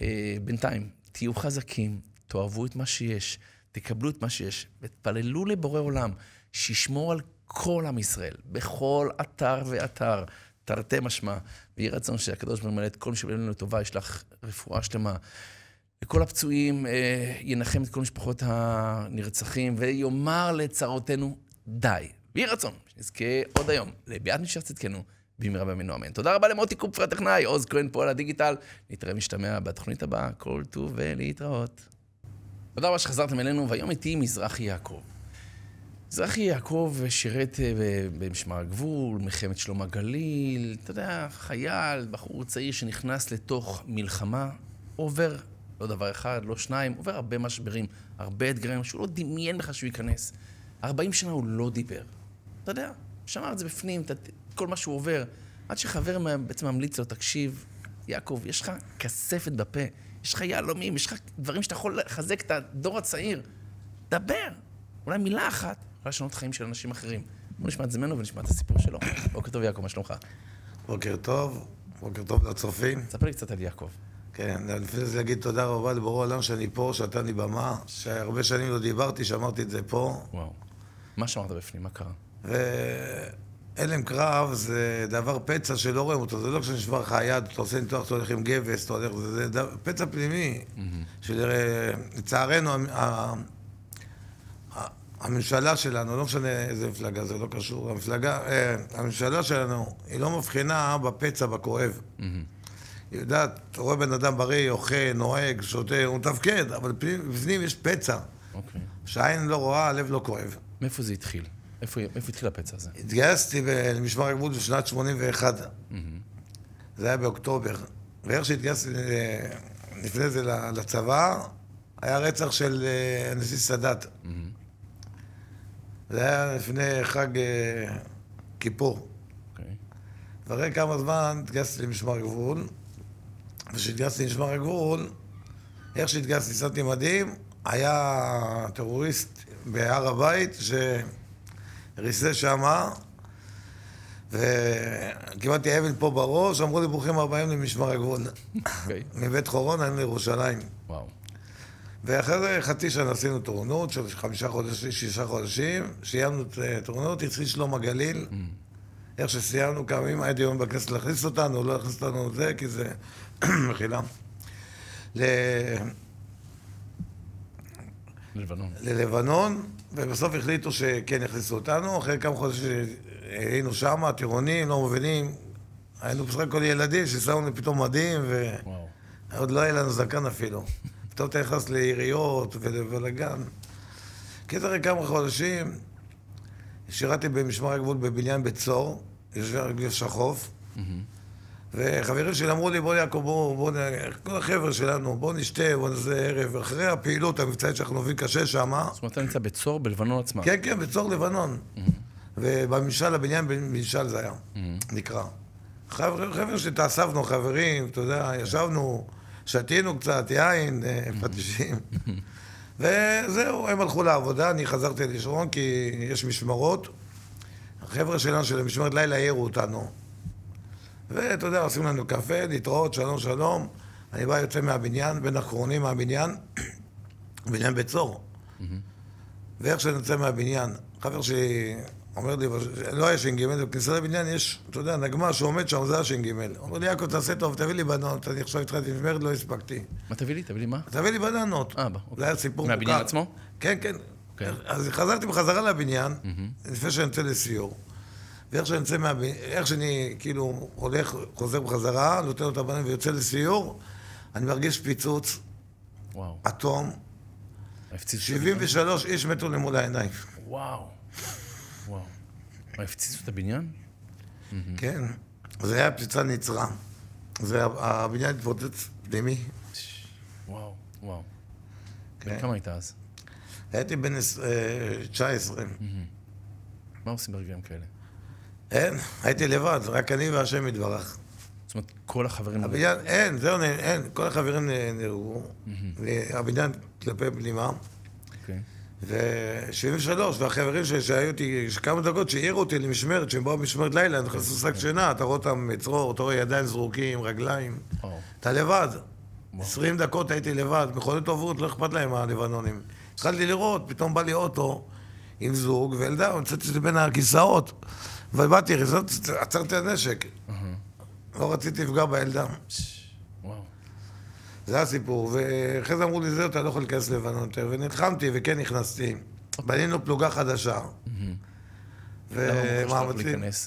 אה, בינתיים, תהיו חזקים, תאהבו את מה שיש. תקבלו את מה שיש, ותפללו לבורא עולם, שישמור על כל עם ישראל, בכל אתר ואתר, תרתי משמע. ויהי רצון שהקדוש ברוך הוא ימלא את כל מי שבאים לנו לטובה, ישלח רפואה שלמה. וכל הפצועים, אה, ינחם את כל משפחות הנרצחים, ויאמר לצרותינו די. ויהי רצון שנזכה עוד היום לביאת משך צדקנו. במהרה בימינו אמן. תודה רבה למוטי קופר הטכנאי, עוז כהן פועל הדיגיטל. נתראה משתמע בתוכנית הבאה, כל טוב ולהתראות. תודה רבה שחזרתם אלינו, והיום איתי מזרחי יעקב. מזרחי יעקב שירת אה, במשמר הגבול, מלחמת שלום הגליל, אתה יודע, חייל, בחור צעיר שנכנס לתוך מלחמה, עובר לא דבר אחד, לא שניים, עובר הרבה משברים, הרבה אתגרים, שהוא לא דמיין בכלל שהוא ייכנס. 40 שנה הוא לא דיבר. אתה יודע, שמר את זה בפנים, את כל מה שהוא עובר. עד שחבר בעצם ממליץ לו, תקשיב, יעקב, יש לך כספת בפה. יש לך יהלומים, יש לך דברים שאתה יכול לחזק את הדור הצעיר. דבר. אולי מילה אחת יכולה לשנות חיים של אנשים אחרים. בוא נשמע את זמנו ונשמע את הסיפור שלו. בוקר טוב, יעקב, מה שלומך? בוקר טוב, בוקר טוב לצופים. ספר לי קצת על יעקב. כן, לפני זה אגיד תודה רבה לבורא העולם שאני פה, שאתה לי במה, שהרבה שנים לא דיברתי, שאמרתי את זה פה. וואו. מה שאמרת בפנים? מה קרה? הלם קרב זה דבר פצע שלא רואים אותו, זה לא כשנשבר לך היד, אתה עושה ניתוח, אתה הולך עם גבס, אתה הולך, זה, זה פצע פנימי, mm-hmm. שלצערנו אה, הממשלה שלנו, לא משנה איזה מפלגה, זה לא קשור, המפלגה, אה, הממשלה שלנו, היא לא מבחינה בפצע, בכואב. Mm-hmm. היא יודעת, אתה רואה בן אדם בריא, אוכל, נוהג, שותה, הוא מתפקד, אבל בפנים יש פצע. אוקיי. שהעין לא רואה, הלב לא כואב. מאיפה זה התחיל? איפה, איפה התחיל הפצע הזה? התגייסתי למשמר הגבול בשנת 81. זה היה באוקטובר. ואיך שהתגייסתי לפני זה לצבא, היה רצח של אה, הנשיא סאדאת. זה היה לפני חג אה, כיפור. אוקיי. ואחרי כמה זמן התגייסתי למשמר הגבול, וכשהתגייסתי למשמר הגבול, איך שהתגייסתי, שמתי מדהים, היה טרוריסט בהר הבית, ש... ריסה שמה, וקיבלתי אבן פה בראש, אמרו לי ברוכים הבאים למשמר הגבול. אוקיי. מבית חורון, היינו לירושלים. וואו. ואחרי חצי שנה עשינו טורנות של חמישה חודשים, שישה חודשים, סיימנו תורנות, אה, התחיל שלום הגליל. Mm. איך שסיימנו כמה ימים, הייתי היום בכנסת להכניס אותנו, לא להכניס אותנו לזה, כי זה, מחילה. ללבנון. ללבנון, ובסוף החליטו שכן יכניסו אותנו, אחרי כמה חודשים היינו שם, טירונים, לא מבינים, היינו בסך הכל ילדים ששמו ששמנו פתאום מדים, ועוד לא היה לנו זקן אפילו. פתאום אתה נכנס ליריות ולבלאגן. כי כן, אחרי כמה חודשים שירתי במשמר הגבול בבניין בית סוהר, יושב על שחוף. Mm-hmm. וחברים שלי אמרו לי, בוא יעקב, בוא, בוא, כל החבר'ה שלנו, בוא נשתה, בוא נעשה ערב. אחרי הפעילות המבצעית שאנחנו עובדים קשה שם. זאת אומרת, אתה נמצא בצור בלבנון עצמה. כן, כן, בצור לבנון. Mm-hmm. ובממשל, הבניין בממשל זה היה, mm-hmm. נקרא. חבר'ה שלי, התאספנו, חברים, אתה יודע, כן. ישבנו, שתינו קצת יין, פטישים. אה, mm-hmm. וזהו, הם הלכו לעבודה, אני חזרתי לשרון כי יש משמרות. החבר'ה שלנו של המשמרת לילה העירו אותנו. ואתה יודע, עושים לנו קפה, להתראות, שלום שלום. אני בא, יוצא מהבניין, בין האחרונים מהבניין, בניין בית סוהר. ואיך שאני יוצא מהבניין, חבר שלי אומר לי, לא היה ש"ג, בכניסה לבניין יש, אתה יודע, נגמ"ש שעומד שם, זה הש"ג. אומר לי, יעקב, תעשה טוב, תביא לי בננות, אני עכשיו התחלתי משמרת, לא הספקתי. מה תביא לי? תביא לי מה? תביא לי בננות. אה, אוקיי. זה היה סיפור מוכר. מהבניין עצמו? כן, כן. אוקיי. אז חזרתי בחזרה לבניין, לפני שאני יוצא לסיור. ואיך שאני יוצא מהבניין, איך שאני כאילו הולך, חוזר בחזרה, נותן לו את הבנים ויוצא לסיור, אני מרגיש פיצוץ, וואו. אטום. 73 איש מתו לי מול העיניים. וואו. וואו. הפציצו את הבניין? כן. זה היה פציצה נצרה. זה היה, הבניין התפוצץ פנימי. וואו, וואו. בן כן. כמה היית אז? הייתי בן 19. אה, מה עושים ברגעים כאלה? אין, הייתי לבד, רק אני והשם יתברך. זאת אומרת, כל החברים... הבניין, אין, זהו, אין, אין, כל החברים נהרגו. הבניין כלפי פנימה. ו-73, אוקיי. והחברים שלי שהיו אותי כמה דקות, שהעירו אותי למשמרת, שהם באו במשמרת לילה, אני נכנס לשק אוקיי. שינה, אתה רואה אותם צרור, אתה רואה ידיים זרוקים, רגליים. אתה לבד. 20 דקות הייתי לבד, מכונות עוברות, לא אכפת להם הלבנונים. התחלתי לראות, פתאום בא לי אוטו עם זוג וילדה, מצאתי את זה בין הכיסאות. ובאתי, עצרתי את נשק. לא רציתי לפגוע בילדה. זה הסיפור. ואחרי זה אמרו לי, זהו, אתה לא יכול להיכנס לבנון יותר. ונלחמתי וכן נכנסתי. אוקיי. בנינו פלוגה חדשה. Mm-hmm. לא hmm? למה אמרו לך שאתה לא יכול להיכנס?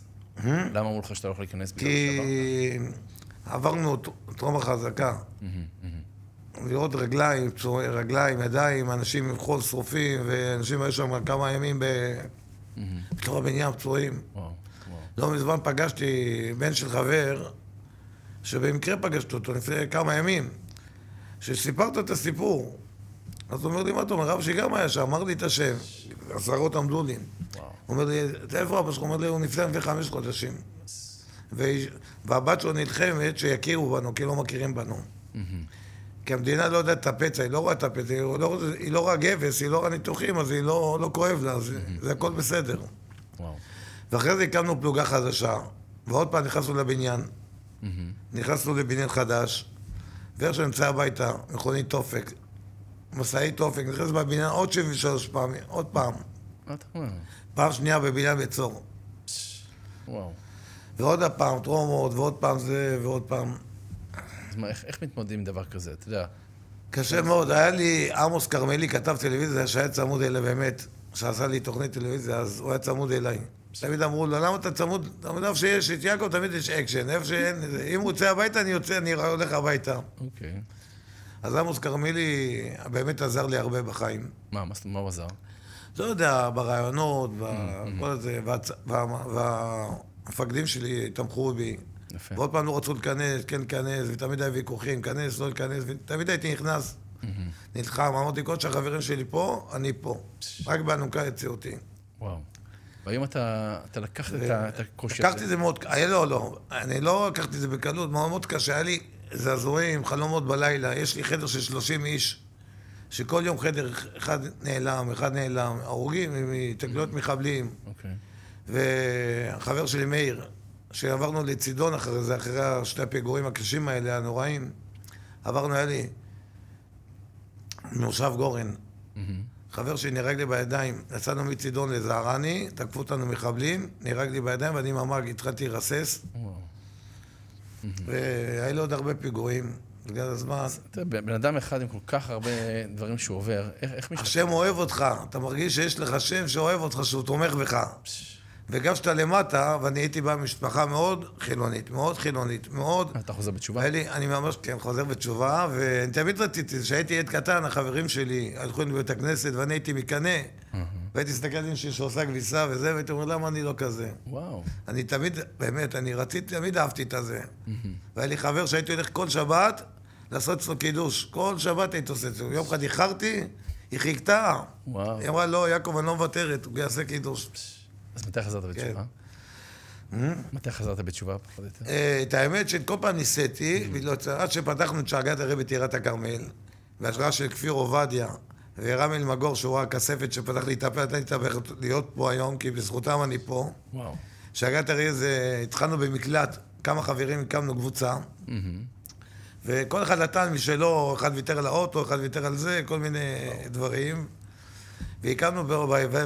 למה אמרו לך שאתה לא יכול להיכנס? כי עברנו טרום החזקה. Mm-hmm, mm-hmm. לראות רגליים, רגליים, ידיים, אנשים עם חול שרופים, ואנשים היו שם כמה ימים בתור הבניין הפצועים. לא מזמן פגשתי בן של חבר, שבמקרה פגשתי אותו לפני כמה ימים, שסיפרת את הסיפור. אז הוא אומר לי, מה אתה אומר? רב שגם היה שם, אמר לי את השם, עשרות עמדו לי. הוא אומר לי, איפה אבא שלך? הוא אומר לי, הוא נפטר לפני חמש חודשים. והבת שלו נלחמת שיכירו בנו, כי לא מכירים בנו. כי המדינה לא יודעת את הפצע, היא לא רואה את הפצע, היא לא, היא לא רואה גבס, היא לא רואה ניתוחים, אז היא לא, לא כואב לה, זה, mm-hmm. זה הכל בסדר. וואו. ואחרי זה הקמנו פלוגה חדשה, ועוד פעם נכנסנו לבניין. Mm-hmm. נכנסנו לבניין חדש, ואיך שנמצא הביתה, מכונית תופק, משאית תופק, נכנס בבניין עוד 73 פעם, עוד פעם. פעם שנייה בבניין בצור. וואו. ועוד הפעם, טרומות, ועוד פעם זה, ועוד פעם. זאת מה, איך, איך מתמודדים עם דבר כזה? אתה יודע... קשה מאוד. היה לי עמוס כרמלי, כתב טלוויזיה, שהיה צמוד אליי באמת, שעשה לי תוכנית טלוויזיה, אז הוא היה צמוד אליי. תמיד אמרו לו, למה אתה צמוד? תמיד איפה שיש את יעקב, תמיד יש אקשן. איפה שאין... אם הוא יוצא הביתה, אני יוצא, אני הולך הביתה. אוקיי. אז עמוס כרמלי באמת עזר לי הרבה בחיים. מה, מה הוא עזר? לא יודע, ברעיונות, בכל mm, mm. זה, והמפקדים שלי תמכו בי. יפה. ועוד פעם לא רצו להיכנס, כן להיכנס, ותמיד היה ויכוחים, כנס, לא להיכנס, ותמיד הייתי נכנס, mm-hmm. נלחם, אמרתי, כל שהחברים שלי פה, אני פה. רק באנוכה יצא אותי. וואו. והיום אתה, אתה לקחת ו... את הקושי הזה. לקחתי את זה מאוד, לא, לא, אני לא לקחתי את זה בקלות, מאוד מאוד קשה, היה לי זעזועים, חלומות בלילה, יש לי חדר של 30 איש, שכל יום חדר אחד נעלם, אחד נעלם, הרוגים, התקלות mm-hmm. מחבלים. Okay. אוקיי. וחבר שלי מאיר, שעברנו לצידון אחרי זה, אחרי שני הפיגורים הקשים האלה, הנוראים, עברנו, היה לי מושב גורן. Mm-hmm. חבר שלי נהרג לי בידיים, יצאנו מצידון לזערני, תקפו אותנו מחבלים, נהרג לי בידיים ואני ממ"ג, התחלתי להירסס, Wow. Mm-hmm. והיה לי עוד הרבה פיגועים, בגלל הזמן. אתה יודע, בן אדם אחד עם כל כך הרבה דברים שהוא עובר, איך, איך משתכל? השם אוהב אותך, אתה מרגיש שיש לך שם שאוהב אותך, שהוא תומך בך. פש... וגם כשאתה למטה, ואני הייתי בא ממשפחה מאוד חילונית, מאוד חילונית, מאוד... אתה חוזר בתשובה? לי, אני ממש, כן, חוזר בתשובה, ואני תמיד רציתי, כשהייתי עד קטן, החברים שלי הלכו לבית הכנסת, ואני הייתי מקנא, והייתי מסתכל על מישהו שעושה כביסה וזה, והייתי אומר, למה אני לא כזה? וואו. אני תמיד, באמת, אני רציתי, תמיד אהבתי את הזה. והיה לי חבר שהייתי הולך כל שבת לעשות אצלו קידוש. כל שבת הייתי עושה את זה. יום אחד איחרתי, היא חיכתה. וואו. היא אמרה, לא, יעקב, אני לא מוותרת, הוא יעשה קידוש. אז מתי חזרת כן. בתשובה? Hmm? מתי חזרת בתשובה, פחות או יותר? אה, את האמת שכל פעם ניסיתי, עד hmm. לא שפתחנו את שאגת הרי בטירת הכרמל, בהשראה של כפיר עובדיה ורם אלמגור, שהוא הכספת שפתח לי את הפה, נתן לי את הבכת לא להיות פה היום, כי בזכותם אני פה. וואו. שאגת הרבי זה, התחלנו במקלט, כמה חברים הקמנו קבוצה. Mm-hmm. וכל אחד נתן משלו, אחד ויתר על האוטו, אחד ויתר על זה, כל מיני דברים. והקמנו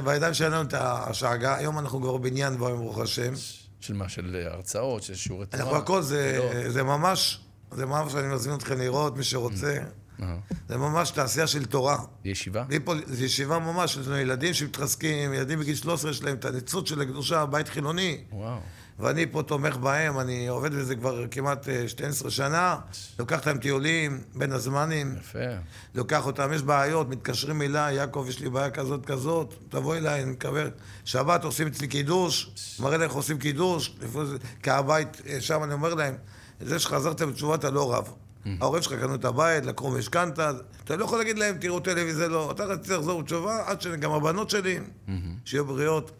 בידיים שלנו את השאגה, היום אנחנו כבר בניין בו, ברוך השם. של מה? של הרצאות? של שיעורי תורה? אנחנו הכל, זה, זה ממש, זה ממש, אני מזמין אתכם לראות, מי שרוצה. Mm, זה ממש תעשייה של תורה. ישיבה? פה, זה ישיבה ממש, יש לנו ילדים שמתחזקים, ילדים בגיל 13 יש להם את הניצוץ של הקדושה, בית חילוני. וואו. ואני פה תומך בהם, אני עובד בזה כבר כמעט 12 אה, שנה, לוקח אותם טיולים בין הזמנים. יפה. לוקח אותם, יש בעיות, מתקשרים אליי, יעקב, יש לי בעיה כזאת כזאת, תבוא אליי, אני מקווה. שבת עושים אצלי קידוש, מראה להם איך עושים קידוש, כהבית, אה, שם אני אומר להם, זה שחזרתם בתשובה אתה לא רב. Mm. ההורים שלך קנו את הבית, לקחו משכנתה, אתה לא יכול להגיד להם, תראו טלוויזיה, לא. אתה רציתי לחזור בתשובה עד שגם הבנות שלי, mm-hmm. שיהיו בריאות.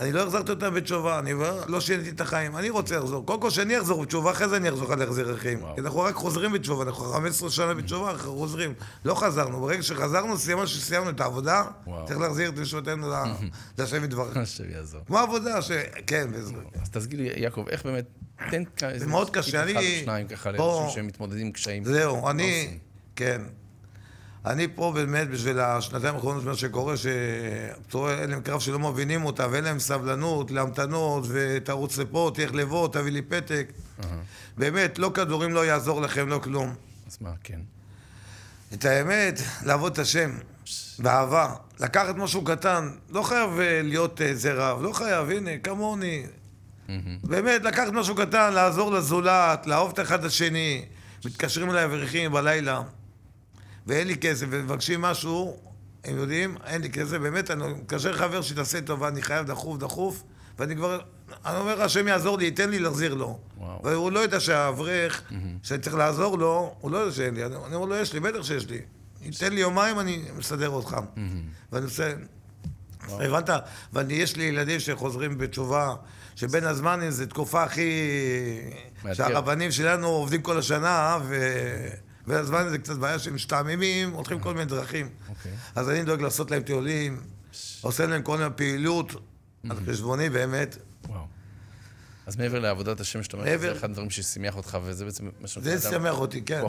אני לא החזרתי אותם בתשובה, אני לא שיניתי את החיים, אני רוצה לחזור. קודם כל שאני אחזור בתשובה, אחרי זה אני אחזור על החזר החיים. כי אנחנו רק חוזרים בתשובה, אנחנו 15 שנה בתשובה, אנחנו חוזרים. לא חזרנו, ברגע שחזרנו, סיימנו שסיימנו את העבודה, צריך להחזיר את נשותינו להשם יתברך. השם יעזור. כמו עבודה ש... כן, בעזרת. אז תסגיר לי, יעקב, איך באמת, תן איזה... זה מאוד קשה, אני... אחד או שניים ככה, לאנשים שמתמודדים עם קשיים. זהו, אני... כן. אני פה באמת בשביל השנתיים האחרונות, מה שקורה, שפצועי הלם קרב שלא מבינים אותה, ואין להם סבלנות להמתנות, ותרוץ לפה, תלך לבוא, תביא לי פתק. באמת, לא כדורים לא יעזור לכם, לא כלום. אז מה, כן. את האמת, לעבוד את השם, באהבה. לקחת משהו קטן, לא חייב אה, להיות איזה רב, לא חייב, הנה, כמוני. באמת, לקחת משהו קטן, לעזור לזולת, לאהוב את אחד השני. מתקשרים אליי אברכים בלילה. ואין לי כסף, ומבקשים משהו, הם יודעים, אין לי כסף, באמת, אני מקשר חבר שתעשה טובה, אני חייב דחוף, דחוף, ואני כבר, אני אומר, השם יעזור לי, תן לי להחזיר לו. וואו. והוא לא יודע שהאברך, mm-hmm. שאני צריך לעזור לו, הוא לא יודע שאין לי. אני, אני אומר לו, לא יש לי, בטח שיש לי. תן לי יומיים, אני מסדר אותך. Mm-hmm. ואני עושה... הבנת? ויש לי ילדים שחוזרים בתשובה, שבין הזמן זו תקופה הכי... שהרבנים שלנו עובדים כל השנה, ו... והזמן זה קצת בעיה שהם משתעממים, הולכים כל מיני דרכים. אוקיי. אז אני דואג לעשות להם טיולים, עושה להם כל מיני פעילות על mm-hmm. חשבוני באמת. אז מעבר לעבודת השם שאתה אומר, זה אחד הדברים ששימח אותך, וזה בעצם מה שאתה אומר. זה שימח אותי, כן.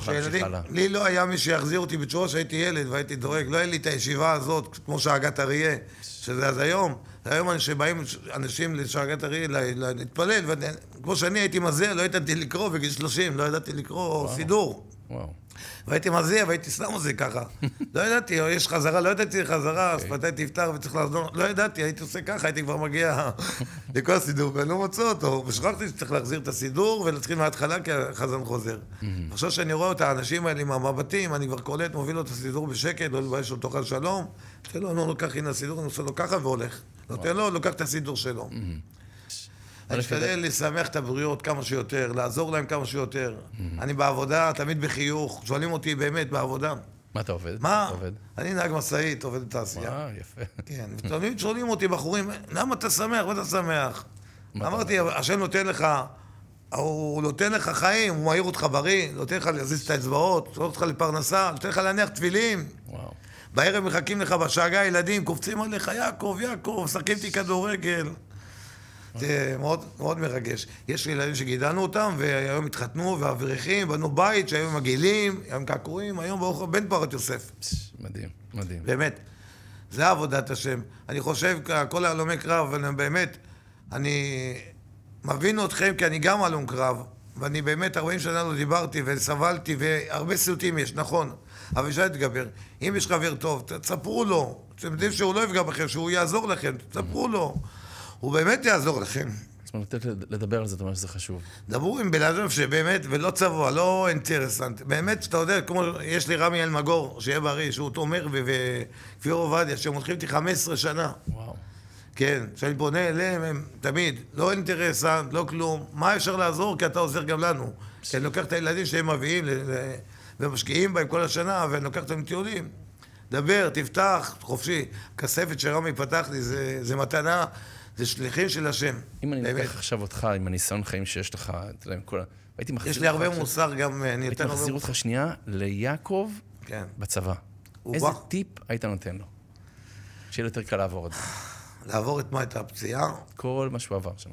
לי לא היה מי שיחזיר אותי בתשובה שהייתי ילד והייתי דואג. לא היה לי את הישיבה הזאת, כמו שאגת אריה, שזה אז היום. היום שבאים אנשים לשאגת אריה להתפלל, וכמו שאני הייתי מזה, לא ידעתי לקרוא בגיל 30, לא ידעתי לקרוא סידור. וואו. והייתי מזיע, והייתי סתם מזיע ככה. לא ידעתי, או יש חזרה, לא ידעתי חזרה, אז אוקיי. מתי תפתח וצריך לחזור, לא ידעתי, הייתי עושה ככה, הייתי כבר מגיע לכל הסידור, ואני לא מוצא אותו, ושכחתי שצריך להחזיר את הסידור ולהתחיל מההתחלה, כי החזן חוזר. Mm-hmm. עכשיו שאני רואה את האנשים האלה עם המבטים, אני כבר קולט, מוביל לו את הסידור בשקט, לא לבייש אותו תאכל שלום, נותן לו, אני אומר לו, הנה הסידור, אני עושה לו ככה והולך. נותן לו, לא, לוקח את הסידור שלו. Mm-hmm. אני אשתדל לשמח את הבריאות כמה שיותר, לעזור להם כמה שיותר. Mm-hmm. אני בעבודה, תמיד בחיוך. שואלים אותי באמת, בעבודה. מה אתה עובד? מה? אתה עובד? אני נהג משאית, עובד בתעשייה. אה, יפה. כן, ותמיד שואלים אותי בחורים, למה אתה שמח? מה אתה שמח? אמרתי, השם נותן לך, הוא נותן לך חיים, הוא מעיר אותך בריא, נותן לך להזיז את האצבעות, נותן אותך לפרנסה, נותן לך להניח תפילים. וואו. בערב מחכים לך בשאגה ילדים, קופצים עליך, יעקב, יעקב, שחקים איתי כדורגל. זה אה, מאוד, מאוד מרגש. יש ילדים שגידלנו אותם, והיום התחתנו, ואברכים בנו בית, שהיום הם עגילים, היום קעקועים, היום ברוך הוא בן פרת יוסף. מדהים, מדהים. באמת. זה עבודת השם. אני חושב, כל הלומי קרב, אני באמת, אני מבין אתכם, כי אני גם הלום קרב, ואני באמת 40 שנה לא דיברתי וסבלתי, והרבה סיוטים יש, נכון. אבל אפשר להתגבר. אם יש חבר טוב, תספרו לו. אתם יודעים שהוא לא יפגע בכם, שהוא יעזור לכם, תספרו לו. הוא באמת יעזור לכם. זאת אומרת, לתת לדבר על זה, אתה אומר שזה חשוב. דברו עם בן אדם שבאמת, ולא צבוע, לא אינטרסנט. באמת, שאתה יודע, כמו, יש לי רמי אלמגור, שיהיה בריא, שהוא תומר, וכפיר עובדיה, שהם הולכים איתי 15 שנה. וואו. כן, כשאני פונה אליהם, הם תמיד, לא אינטרסנט, לא כלום. מה אפשר לעזור? כי אתה עוזר גם לנו. כי אני לוקח את הילדים שהם מביאים ומשקיעים בהם כל השנה, ואני לוקח אותם לטיולים. דבר, תפתח, חופשי. כספת שרמי פתח לי, זה, זה מתנה. זה שליחים של השם. אם אני לוקח עכשיו אותך עם הניסיון חיים שיש לך, אתה יודע, עם כל ה... הייתי מחזיר אותך... יש לי הרבה מוסר גם, אה, אני אתן הייתי מחזיר אותך שנייה ליעקב כן. בצבא. איזה טיפ היית נותן לו? שיהיה יותר קל לעבור את זה. לעבור את מה? את הפציעה? כל מה שהוא עבר שם.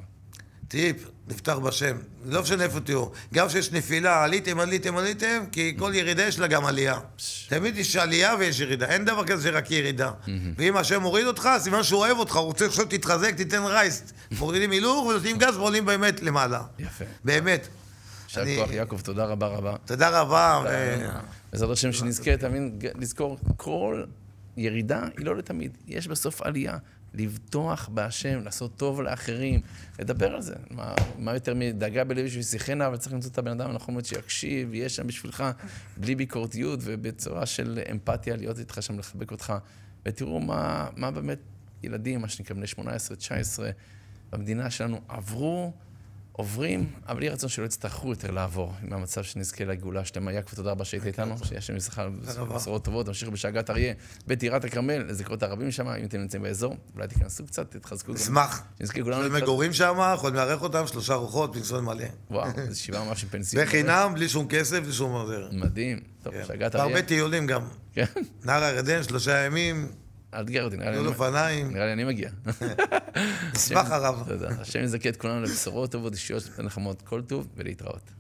טיפ, נפתח בשם. לא משנה איפה תהיו. גם כשיש נפילה, עליתם, עליתם, עליתם, כי כל ירידה יש לה גם עלייה. תמיד יש עלייה ויש ירידה. אין דבר כזה שרק ירידה. ואם השם מוריד אותך, סימן שהוא אוהב אותך, הוא רוצה עכשיו תתחזק, תיתן רייסט. מורידים הילוך ונותנים גז ועולים באמת למעלה. יפה. באמת. יישר כוח, יעקב, תודה רבה רבה. תודה רבה. אה, בעזרת השם שנזכה, תאמין, לזכור, כל ירידה היא לא לתמיד, יש בסוף עלייה. לבטוח בהשם, לעשות טוב לאחרים, לדבר על זה. מה, מה יותר מדאגה בלב בשביל שיחנה, אבל צריך למצוא את הבן אדם הנכון מאוד שיקשיב, יהיה שם בשבילך, בלי ביקורתיות ובצורה של אמפתיה, להיות איתך שם, לחבק אותך. ותראו מה, מה באמת ילדים, מה שנקרא בני 18, 19, במדינה שלנו, עברו עוברים, אבל יהי רצון שלא יצטרכו יותר לעבור, עם המצב שנזכה לגאולה השלמה. יעקב, תודה רבה שהיית איתנו, שיהיה שם יששכר בשורות טובות, תמשיך בשאגת אריה, בטירת הכרמל, לזכרות הערבים שם, אם אתם נמצאים באזור, אולי תיכנסו קצת, תתחזקו. נשמח. נזכה כולנו. יש מגורים שם, יכולים לארח אותם, שלושה רוחות, פנסיון מלא. וואו, זה שבעה ממש של פנסיון. בחינם, בלי שום כסף, בלי שום עוזר. מדהים. טוב, כן. שאגת אריה. הרבה טיולים גם. כן. נהר הירדן, שלושה ימים, אל תגר אותי, נראה לי... אופניים. נראה לי אני מגיע. נשמח הרב. תודה. השם יזכה את כולנו לבשורות טובות, אישיות ונחמות. כל טוב ולהתראות.